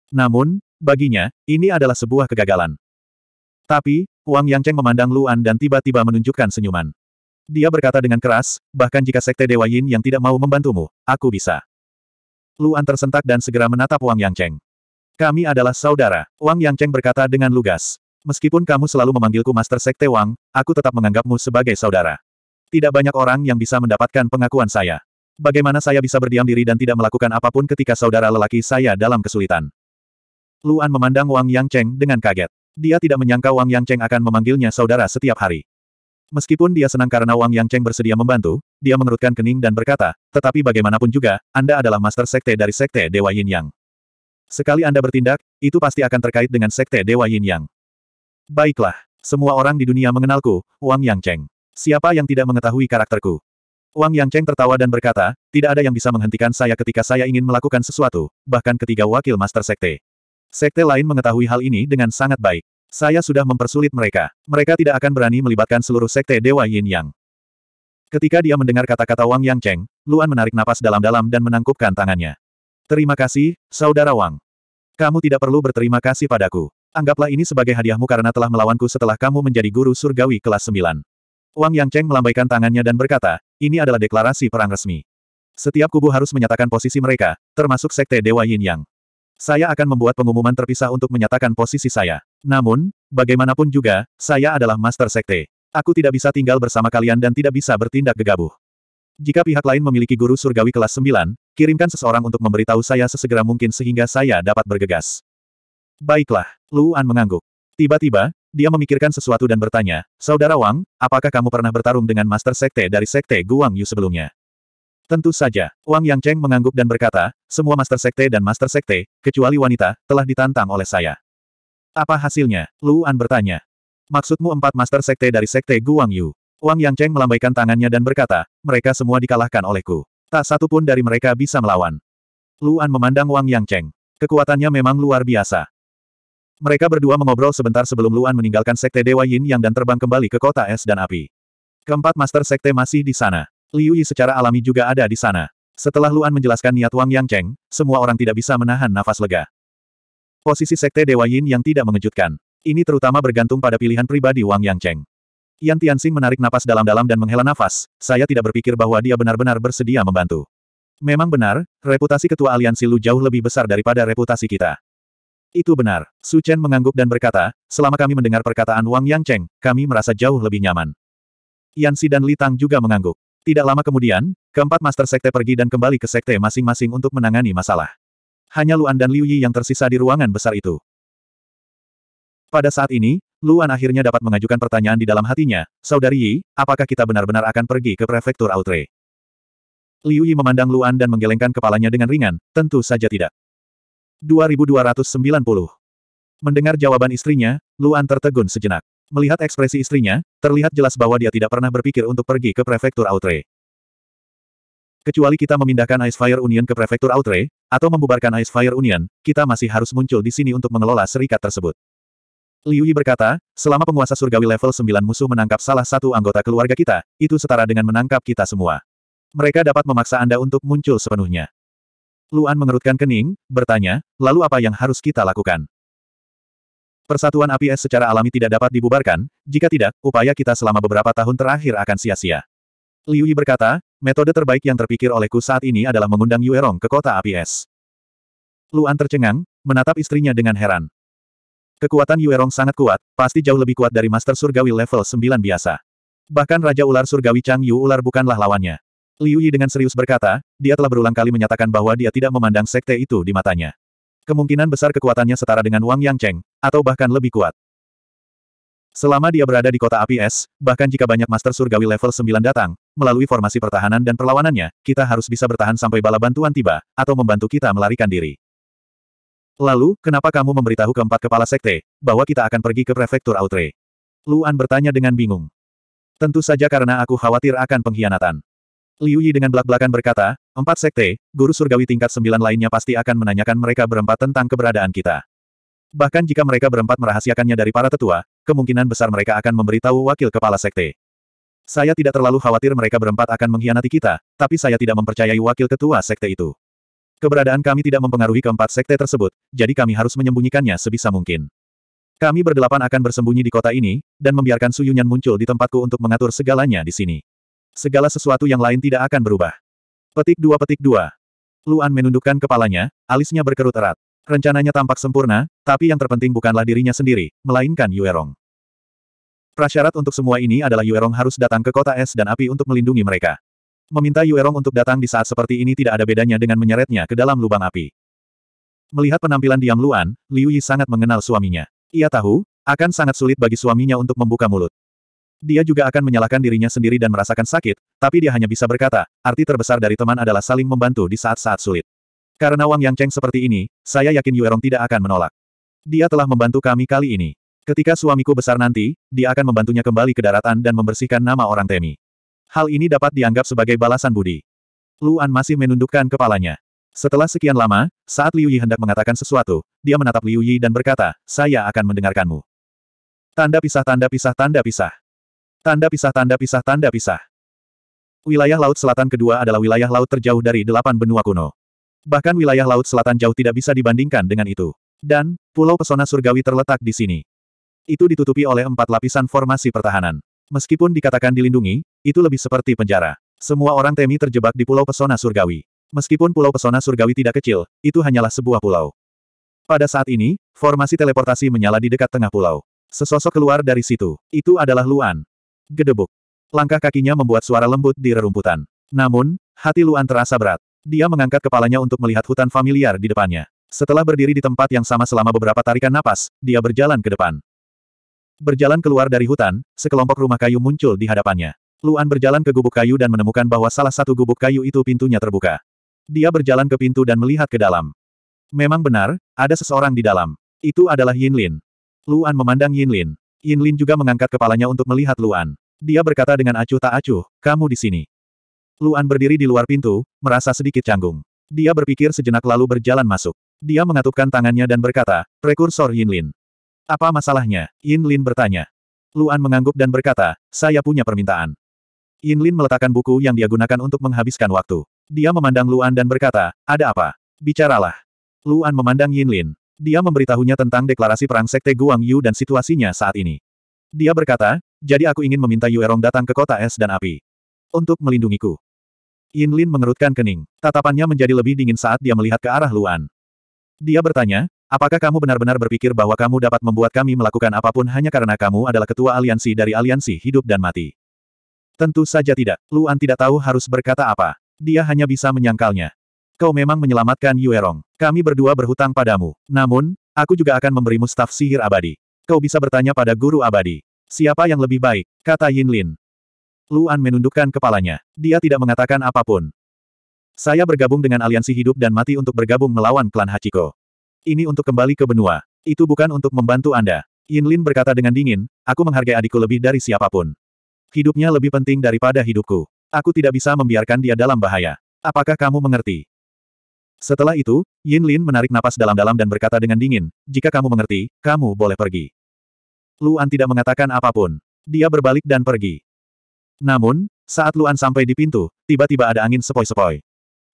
Namun, baginya, ini adalah sebuah kegagalan. Tapi, Wang Yang Cheng memandang Luan dan tiba-tiba menunjukkan senyuman. Dia berkata dengan keras, bahkan jika sekte Dewa Yin yang tidak mau membantumu, aku bisa. Luan tersentak dan segera menatap Wang Yangcheng. Kami adalah saudara, Wang Yangcheng berkata dengan lugas. Meskipun kamu selalu memanggilku Master Sekte Wang, aku tetap menganggapmu sebagai saudara. Tidak banyak orang yang bisa mendapatkan pengakuan saya. Bagaimana saya bisa berdiam diri dan tidak melakukan apapun ketika saudara lelaki saya dalam kesulitan? Luan memandang Wang Yangcheng dengan kaget. Dia tidak menyangka Wang Yangcheng akan memanggilnya saudara setiap hari. Meskipun dia senang karena Wang Yang Cheng bersedia membantu, dia mengerutkan kening dan berkata, tetapi bagaimanapun juga, Anda adalah master sekte dari sekte Dewa Yin Yang. Sekali Anda bertindak, itu pasti akan terkait dengan sekte Dewa Yin Yang. Baiklah, semua orang di dunia mengenalku, Wang Yang Cheng. Siapa yang tidak mengetahui karakterku? Wang Yang Cheng tertawa dan berkata, tidak ada yang bisa menghentikan saya ketika saya ingin melakukan sesuatu, bahkan ketiga wakil master sekte. Sekte lain mengetahui hal ini dengan sangat baik. Saya sudah mempersulit mereka. Mereka tidak akan berani melibatkan seluruh sekte Dewa Yin Yang. Ketika dia mendengar kata-kata Wang Yang Cheng, Luan menarik napas dalam-dalam dan menangkupkan tangannya. Terima kasih, Saudara Wang. Kamu tidak perlu berterima kasih padaku. Anggaplah ini sebagai hadiahmu karena telah melawanku setelah kamu menjadi guru surgawi kelas 9. Wang Yang Cheng melambaikan tangannya dan berkata, ini adalah deklarasi perang resmi. Setiap kubu harus menyatakan posisi mereka, termasuk sekte Dewa Yin Yang. Saya akan membuat pengumuman terpisah untuk menyatakan posisi saya. Namun, bagaimanapun juga, saya adalah Master Sekte. Aku tidak bisa tinggal bersama kalian dan tidak bisa bertindak gegabah. Jika pihak lain memiliki guru surgawi kelas 9, kirimkan seseorang untuk memberitahu saya sesegera mungkin sehingga saya dapat bergegas. Baiklah, Luan mengangguk. Tiba-tiba, dia memikirkan sesuatu dan bertanya, Saudara Wang, apakah kamu pernah bertarung dengan Master Sekte dari Sekte Guang Yu sebelumnya? Tentu saja, Wang Yang Cheng mengangguk dan berkata, semua Master Sekte dan Master Sekte, kecuali wanita, telah ditantang oleh saya. Apa hasilnya? Luan bertanya. Maksudmu empat master sekte dari sekte Guangyu? Wang Yang Cheng melambaikan tangannya dan berkata, mereka semua dikalahkan olehku. Tak satu pun dari mereka bisa melawan. Luan memandang Wang Yang Cheng. Kekuatannya memang luar biasa. Mereka berdua mengobrol sebentar sebelum Luan meninggalkan sekte Dewa Yin Yang dan terbang kembali ke kota es dan api. Keempat master sekte masih di sana. Liu Yi secara alami juga ada di sana. Setelah Luan menjelaskan niat Wang Yang Cheng, semua orang tidak bisa menahan nafas lega. Posisi Sekte Dewa Yin yang tidak mengejutkan. Ini terutama bergantung pada pilihan pribadi Wang Yang Yan Tianxing menarik napas dalam-dalam dan menghela nafas, saya tidak berpikir bahwa dia benar-benar bersedia membantu. Memang benar, reputasi ketua aliansi Lu jauh lebih besar daripada reputasi kita. Itu benar. Su Chen mengangguk dan berkata, selama kami mendengar perkataan Wang Yang kami merasa jauh lebih nyaman. Yan Si dan Li Tang juga mengangguk. Tidak lama kemudian, keempat master sekte pergi dan kembali ke sekte masing-masing untuk menangani masalah hanya Luan dan Liu Yi yang tersisa di ruangan besar itu. Pada saat ini, Luan akhirnya dapat mengajukan pertanyaan di dalam hatinya, Saudari Yi, apakah kita benar-benar akan pergi ke prefektur Autre? Liu Yi memandang Luan dan menggelengkan kepalanya dengan ringan, tentu saja tidak. 2290 Mendengar jawaban istrinya, Luan tertegun sejenak. Melihat ekspresi istrinya, terlihat jelas bahwa dia tidak pernah berpikir untuk pergi ke prefektur Autre. Kecuali kita memindahkan Ice Fire Union ke Prefektur Outre, atau membubarkan Ice Fire Union, kita masih harus muncul di sini untuk mengelola serikat tersebut. Liu Yi berkata, selama penguasa surgawi level 9 musuh menangkap salah satu anggota keluarga kita, itu setara dengan menangkap kita semua. Mereka dapat memaksa Anda untuk muncul sepenuhnya. Luan mengerutkan kening, bertanya, lalu apa yang harus kita lakukan? Persatuan api es secara alami tidak dapat dibubarkan, jika tidak, upaya kita selama beberapa tahun terakhir akan sia-sia. Liu Yi berkata, Metode terbaik yang terpikir olehku saat ini adalah mengundang Yuerong ke kota api es. Luan tercengang, menatap istrinya dengan heran. Kekuatan Yuerong sangat kuat, pasti jauh lebih kuat dari Master Surgawi level 9 biasa. Bahkan Raja Ular Surgawi Chang Yu Ular bukanlah lawannya. Liu Yi dengan serius berkata, dia telah berulang kali menyatakan bahwa dia tidak memandang sekte itu di matanya. Kemungkinan besar kekuatannya setara dengan Wang Yang Cheng, atau bahkan lebih kuat. Selama dia berada di kota APS, bahkan jika banyak Master Surgawi level 9 datang, melalui formasi pertahanan dan perlawanannya, kita harus bisa bertahan sampai bala bantuan tiba, atau membantu kita melarikan diri. Lalu, kenapa kamu memberitahu keempat kepala sekte, bahwa kita akan pergi ke prefektur Autre? Luan bertanya dengan bingung. Tentu saja karena aku khawatir akan pengkhianatan. Liu Yi dengan belak-belakan berkata, empat sekte, guru surgawi tingkat sembilan lainnya pasti akan menanyakan mereka berempat tentang keberadaan kita. Bahkan jika mereka berempat merahasiakannya dari para tetua, kemungkinan besar mereka akan memberitahu wakil kepala sekte. Saya tidak terlalu khawatir mereka berempat akan mengkhianati kita, tapi saya tidak mempercayai wakil ketua sekte itu. Keberadaan kami tidak mempengaruhi keempat sekte tersebut, jadi kami harus menyembunyikannya sebisa mungkin. Kami berdelapan akan bersembunyi di kota ini, dan membiarkan Suyunyan muncul di tempatku untuk mengatur segalanya di sini. Segala sesuatu yang lain tidak akan berubah. Petik dua petik dua. Luan menundukkan kepalanya, alisnya berkerut erat. Rencananya tampak sempurna, tapi yang terpenting bukanlah dirinya sendiri, melainkan Yuerong. Prasyarat untuk semua ini adalah Yuerong harus datang ke kota es dan api untuk melindungi mereka. Meminta Yuerong untuk datang di saat seperti ini tidak ada bedanya dengan menyeretnya ke dalam lubang api. Melihat penampilan diam Luan, Liu Yi sangat mengenal suaminya. Ia tahu, akan sangat sulit bagi suaminya untuk membuka mulut. Dia juga akan menyalahkan dirinya sendiri dan merasakan sakit, tapi dia hanya bisa berkata, arti terbesar dari teman adalah saling membantu di saat-saat sulit. Karena Wang Yang Cheng seperti ini, saya yakin Yuerong tidak akan menolak. Dia telah membantu kami kali ini. Ketika suamiku besar nanti, dia akan membantunya kembali ke daratan dan membersihkan nama orang Temi. Hal ini dapat dianggap sebagai balasan budi. Luan masih menundukkan kepalanya. Setelah sekian lama, saat Liu Yi hendak mengatakan sesuatu, dia menatap Liu Yi dan berkata, saya akan mendengarkanmu. Tanda pisah tanda pisah tanda pisah. Tanda pisah tanda pisah tanda pisah. Wilayah Laut Selatan kedua adalah wilayah laut terjauh dari delapan benua kuno. Bahkan wilayah laut selatan jauh tidak bisa dibandingkan dengan itu. Dan, pulau pesona surgawi terletak di sini. Itu ditutupi oleh empat lapisan formasi pertahanan. Meskipun dikatakan dilindungi, itu lebih seperti penjara. Semua orang Temi terjebak di pulau pesona surgawi. Meskipun pulau pesona surgawi tidak kecil, itu hanyalah sebuah pulau. Pada saat ini, formasi teleportasi menyala di dekat tengah pulau. Sesosok keluar dari situ. Itu adalah Luan. Gedebuk. Langkah kakinya membuat suara lembut di rerumputan. Namun, hati Luan terasa berat. Dia mengangkat kepalanya untuk melihat hutan familiar di depannya. Setelah berdiri di tempat yang sama selama beberapa tarikan napas, dia berjalan ke depan. Berjalan keluar dari hutan, sekelompok rumah kayu muncul di hadapannya. Luan berjalan ke gubuk kayu dan menemukan bahwa salah satu gubuk kayu itu pintunya terbuka. Dia berjalan ke pintu dan melihat ke dalam. Memang benar, ada seseorang di dalam. Itu adalah Yin Lin. Luan memandang Yin Lin. Yin Lin juga mengangkat kepalanya untuk melihat Luan. Dia berkata dengan acuh tak acuh, kamu di sini. Luan berdiri di luar pintu, merasa sedikit canggung. Dia berpikir sejenak lalu berjalan masuk. Dia mengatupkan tangannya dan berkata, Prekursor Yinlin. Apa masalahnya? Yinlin bertanya. Luan mengangguk dan berkata, saya punya permintaan. Yinlin meletakkan buku yang dia gunakan untuk menghabiskan waktu. Dia memandang Luan dan berkata, ada apa? Bicaralah. Luan memandang Yinlin. Dia memberitahunya tentang deklarasi perang Sekte Guang Yu dan situasinya saat ini. Dia berkata, jadi aku ingin meminta Yuerong datang ke kota es dan api. Untuk melindungiku. Yin Lin mengerutkan kening. Tatapannya menjadi lebih dingin saat dia melihat ke arah Luan. Dia bertanya, apakah kamu benar-benar berpikir bahwa kamu dapat membuat kami melakukan apapun hanya karena kamu adalah ketua aliansi dari aliansi hidup dan mati? Tentu saja tidak. Luan tidak tahu harus berkata apa. Dia hanya bisa menyangkalnya. Kau memang menyelamatkan Yuerong. Kami berdua berhutang padamu. Namun, aku juga akan memberimu staf sihir abadi. Kau bisa bertanya pada guru abadi. Siapa yang lebih baik? Kata Yin Lin. Luan menundukkan kepalanya. Dia tidak mengatakan apapun. Saya bergabung dengan aliansi hidup dan mati untuk bergabung melawan klan Hachiko. Ini untuk kembali ke benua. Itu bukan untuk membantu Anda. Yin Lin berkata dengan dingin, aku menghargai adikku lebih dari siapapun. Hidupnya lebih penting daripada hidupku. Aku tidak bisa membiarkan dia dalam bahaya. Apakah kamu mengerti? Setelah itu, Yin Lin menarik napas dalam-dalam dan berkata dengan dingin, jika kamu mengerti, kamu boleh pergi. Luan tidak mengatakan apapun. Dia berbalik dan pergi. Namun, saat Luan sampai di pintu, tiba-tiba ada angin sepoi-sepoi.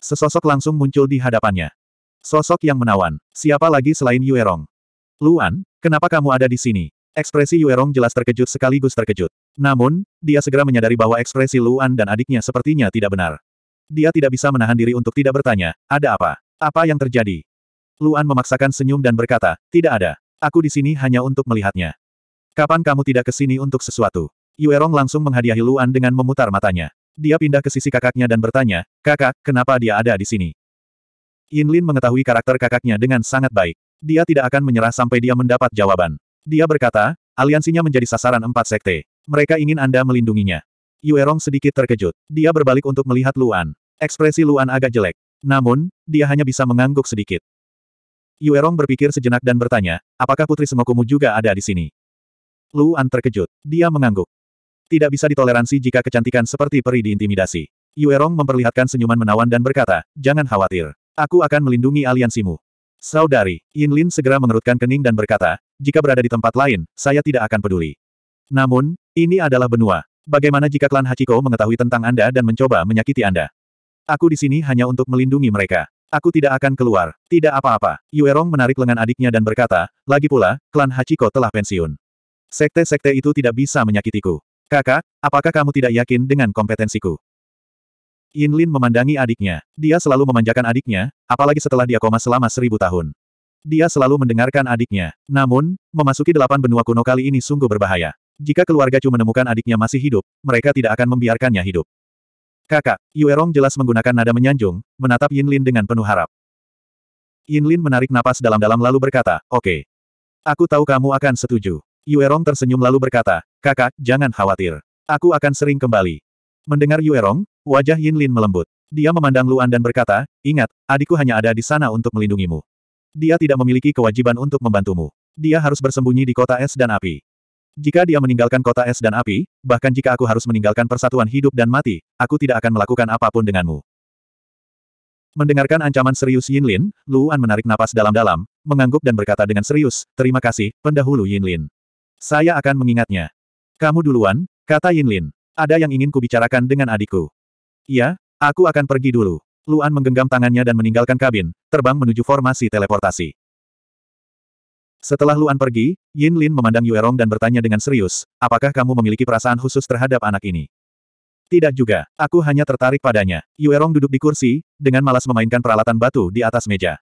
Sesosok langsung muncul di hadapannya. Sosok yang menawan. Siapa lagi selain Yuerong? Luan, kenapa kamu ada di sini? Ekspresi Yuerong jelas terkejut sekaligus terkejut. Namun, dia segera menyadari bahwa ekspresi Luan dan adiknya sepertinya tidak benar. Dia tidak bisa menahan diri untuk tidak bertanya, ada apa? Apa yang terjadi? Luan memaksakan senyum dan berkata, tidak ada. Aku di sini hanya untuk melihatnya. Kapan kamu tidak ke sini untuk sesuatu? Yuerong langsung menghadiahi Luan dengan memutar matanya. Dia pindah ke sisi kakaknya dan bertanya, kakak, kenapa dia ada di sini? Yinlin mengetahui karakter kakaknya dengan sangat baik. Dia tidak akan menyerah sampai dia mendapat jawaban. Dia berkata, aliansinya menjadi sasaran empat sekte. Mereka ingin Anda melindunginya. Yuerong sedikit terkejut. Dia berbalik untuk melihat Luan. Ekspresi Luan agak jelek. Namun, dia hanya bisa mengangguk sedikit. Yuerong berpikir sejenak dan bertanya, apakah Putri Sengokumu juga ada di sini? Luan terkejut. Dia mengangguk. Tidak bisa ditoleransi jika kecantikan seperti peri diintimidasi. Yuerong memperlihatkan senyuman menawan dan berkata, jangan khawatir. Aku akan melindungi aliansimu. Saudari, Yin Lin segera mengerutkan kening dan berkata, jika berada di tempat lain, saya tidak akan peduli. Namun, ini adalah benua. Bagaimana jika klan Hachiko mengetahui tentang Anda dan mencoba menyakiti Anda? Aku di sini hanya untuk melindungi mereka. Aku tidak akan keluar. Tidak apa-apa. Yuerong menarik lengan adiknya dan berkata, lagi pula, klan Hachiko telah pensiun. Sekte-sekte itu tidak bisa menyakitiku. Kakak, apakah kamu tidak yakin dengan kompetensiku? Yin Lin memandangi adiknya. Dia selalu memanjakan adiknya, apalagi setelah dia koma selama seribu tahun. Dia selalu mendengarkan adiknya. Namun, memasuki delapan benua kuno kali ini sungguh berbahaya. Jika keluarga Chu menemukan adiknya masih hidup, mereka tidak akan membiarkannya hidup. Kakak, Yuerong jelas menggunakan nada menyanjung, menatap Yin Lin dengan penuh harap. Yin Lin menarik napas dalam-dalam lalu berkata, Oke. Okay. Aku tahu kamu akan setuju. Yuerong tersenyum lalu berkata, kakak, jangan khawatir. Aku akan sering kembali. Mendengar Yuerong, wajah Yin Lin melembut. Dia memandang Luan dan berkata, ingat, adikku hanya ada di sana untuk melindungimu. Dia tidak memiliki kewajiban untuk membantumu. Dia harus bersembunyi di kota es dan api. Jika dia meninggalkan kota es dan api, bahkan jika aku harus meninggalkan persatuan hidup dan mati, aku tidak akan melakukan apapun denganmu. Mendengarkan ancaman serius Yin Lin, Luan menarik napas dalam-dalam, mengangguk dan berkata dengan serius, terima kasih, pendahulu Yin Lin. Saya akan mengingatnya. Kamu duluan, kata Yin Lin. Ada yang ingin kubicarakan dengan adikku. Iya, aku akan pergi dulu. Luan menggenggam tangannya dan meninggalkan kabin, terbang menuju formasi teleportasi. Setelah Luan pergi, Yin Lin memandang Yuerong dan bertanya dengan serius, apakah kamu memiliki perasaan khusus terhadap anak ini? Tidak juga, aku hanya tertarik padanya. Yuerong duduk di kursi, dengan malas memainkan peralatan batu di atas meja.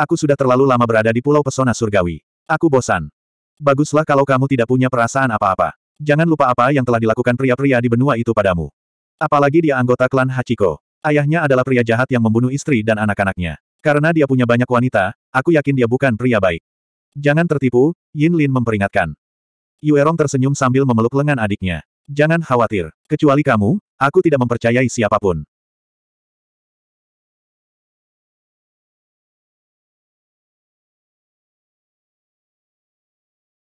Aku sudah terlalu lama berada di Pulau Pesona Surgawi. Aku bosan. Baguslah kalau kamu tidak punya perasaan apa-apa. Jangan lupa apa yang telah dilakukan pria-pria di benua itu padamu. Apalagi dia anggota klan Hachiko. Ayahnya adalah pria jahat yang membunuh istri dan anak-anaknya. Karena dia punya banyak wanita, aku yakin dia bukan pria baik. Jangan tertipu, Yin Lin memperingatkan. Yuerong tersenyum sambil memeluk lengan adiknya. Jangan khawatir, kecuali kamu, aku tidak mempercayai siapapun.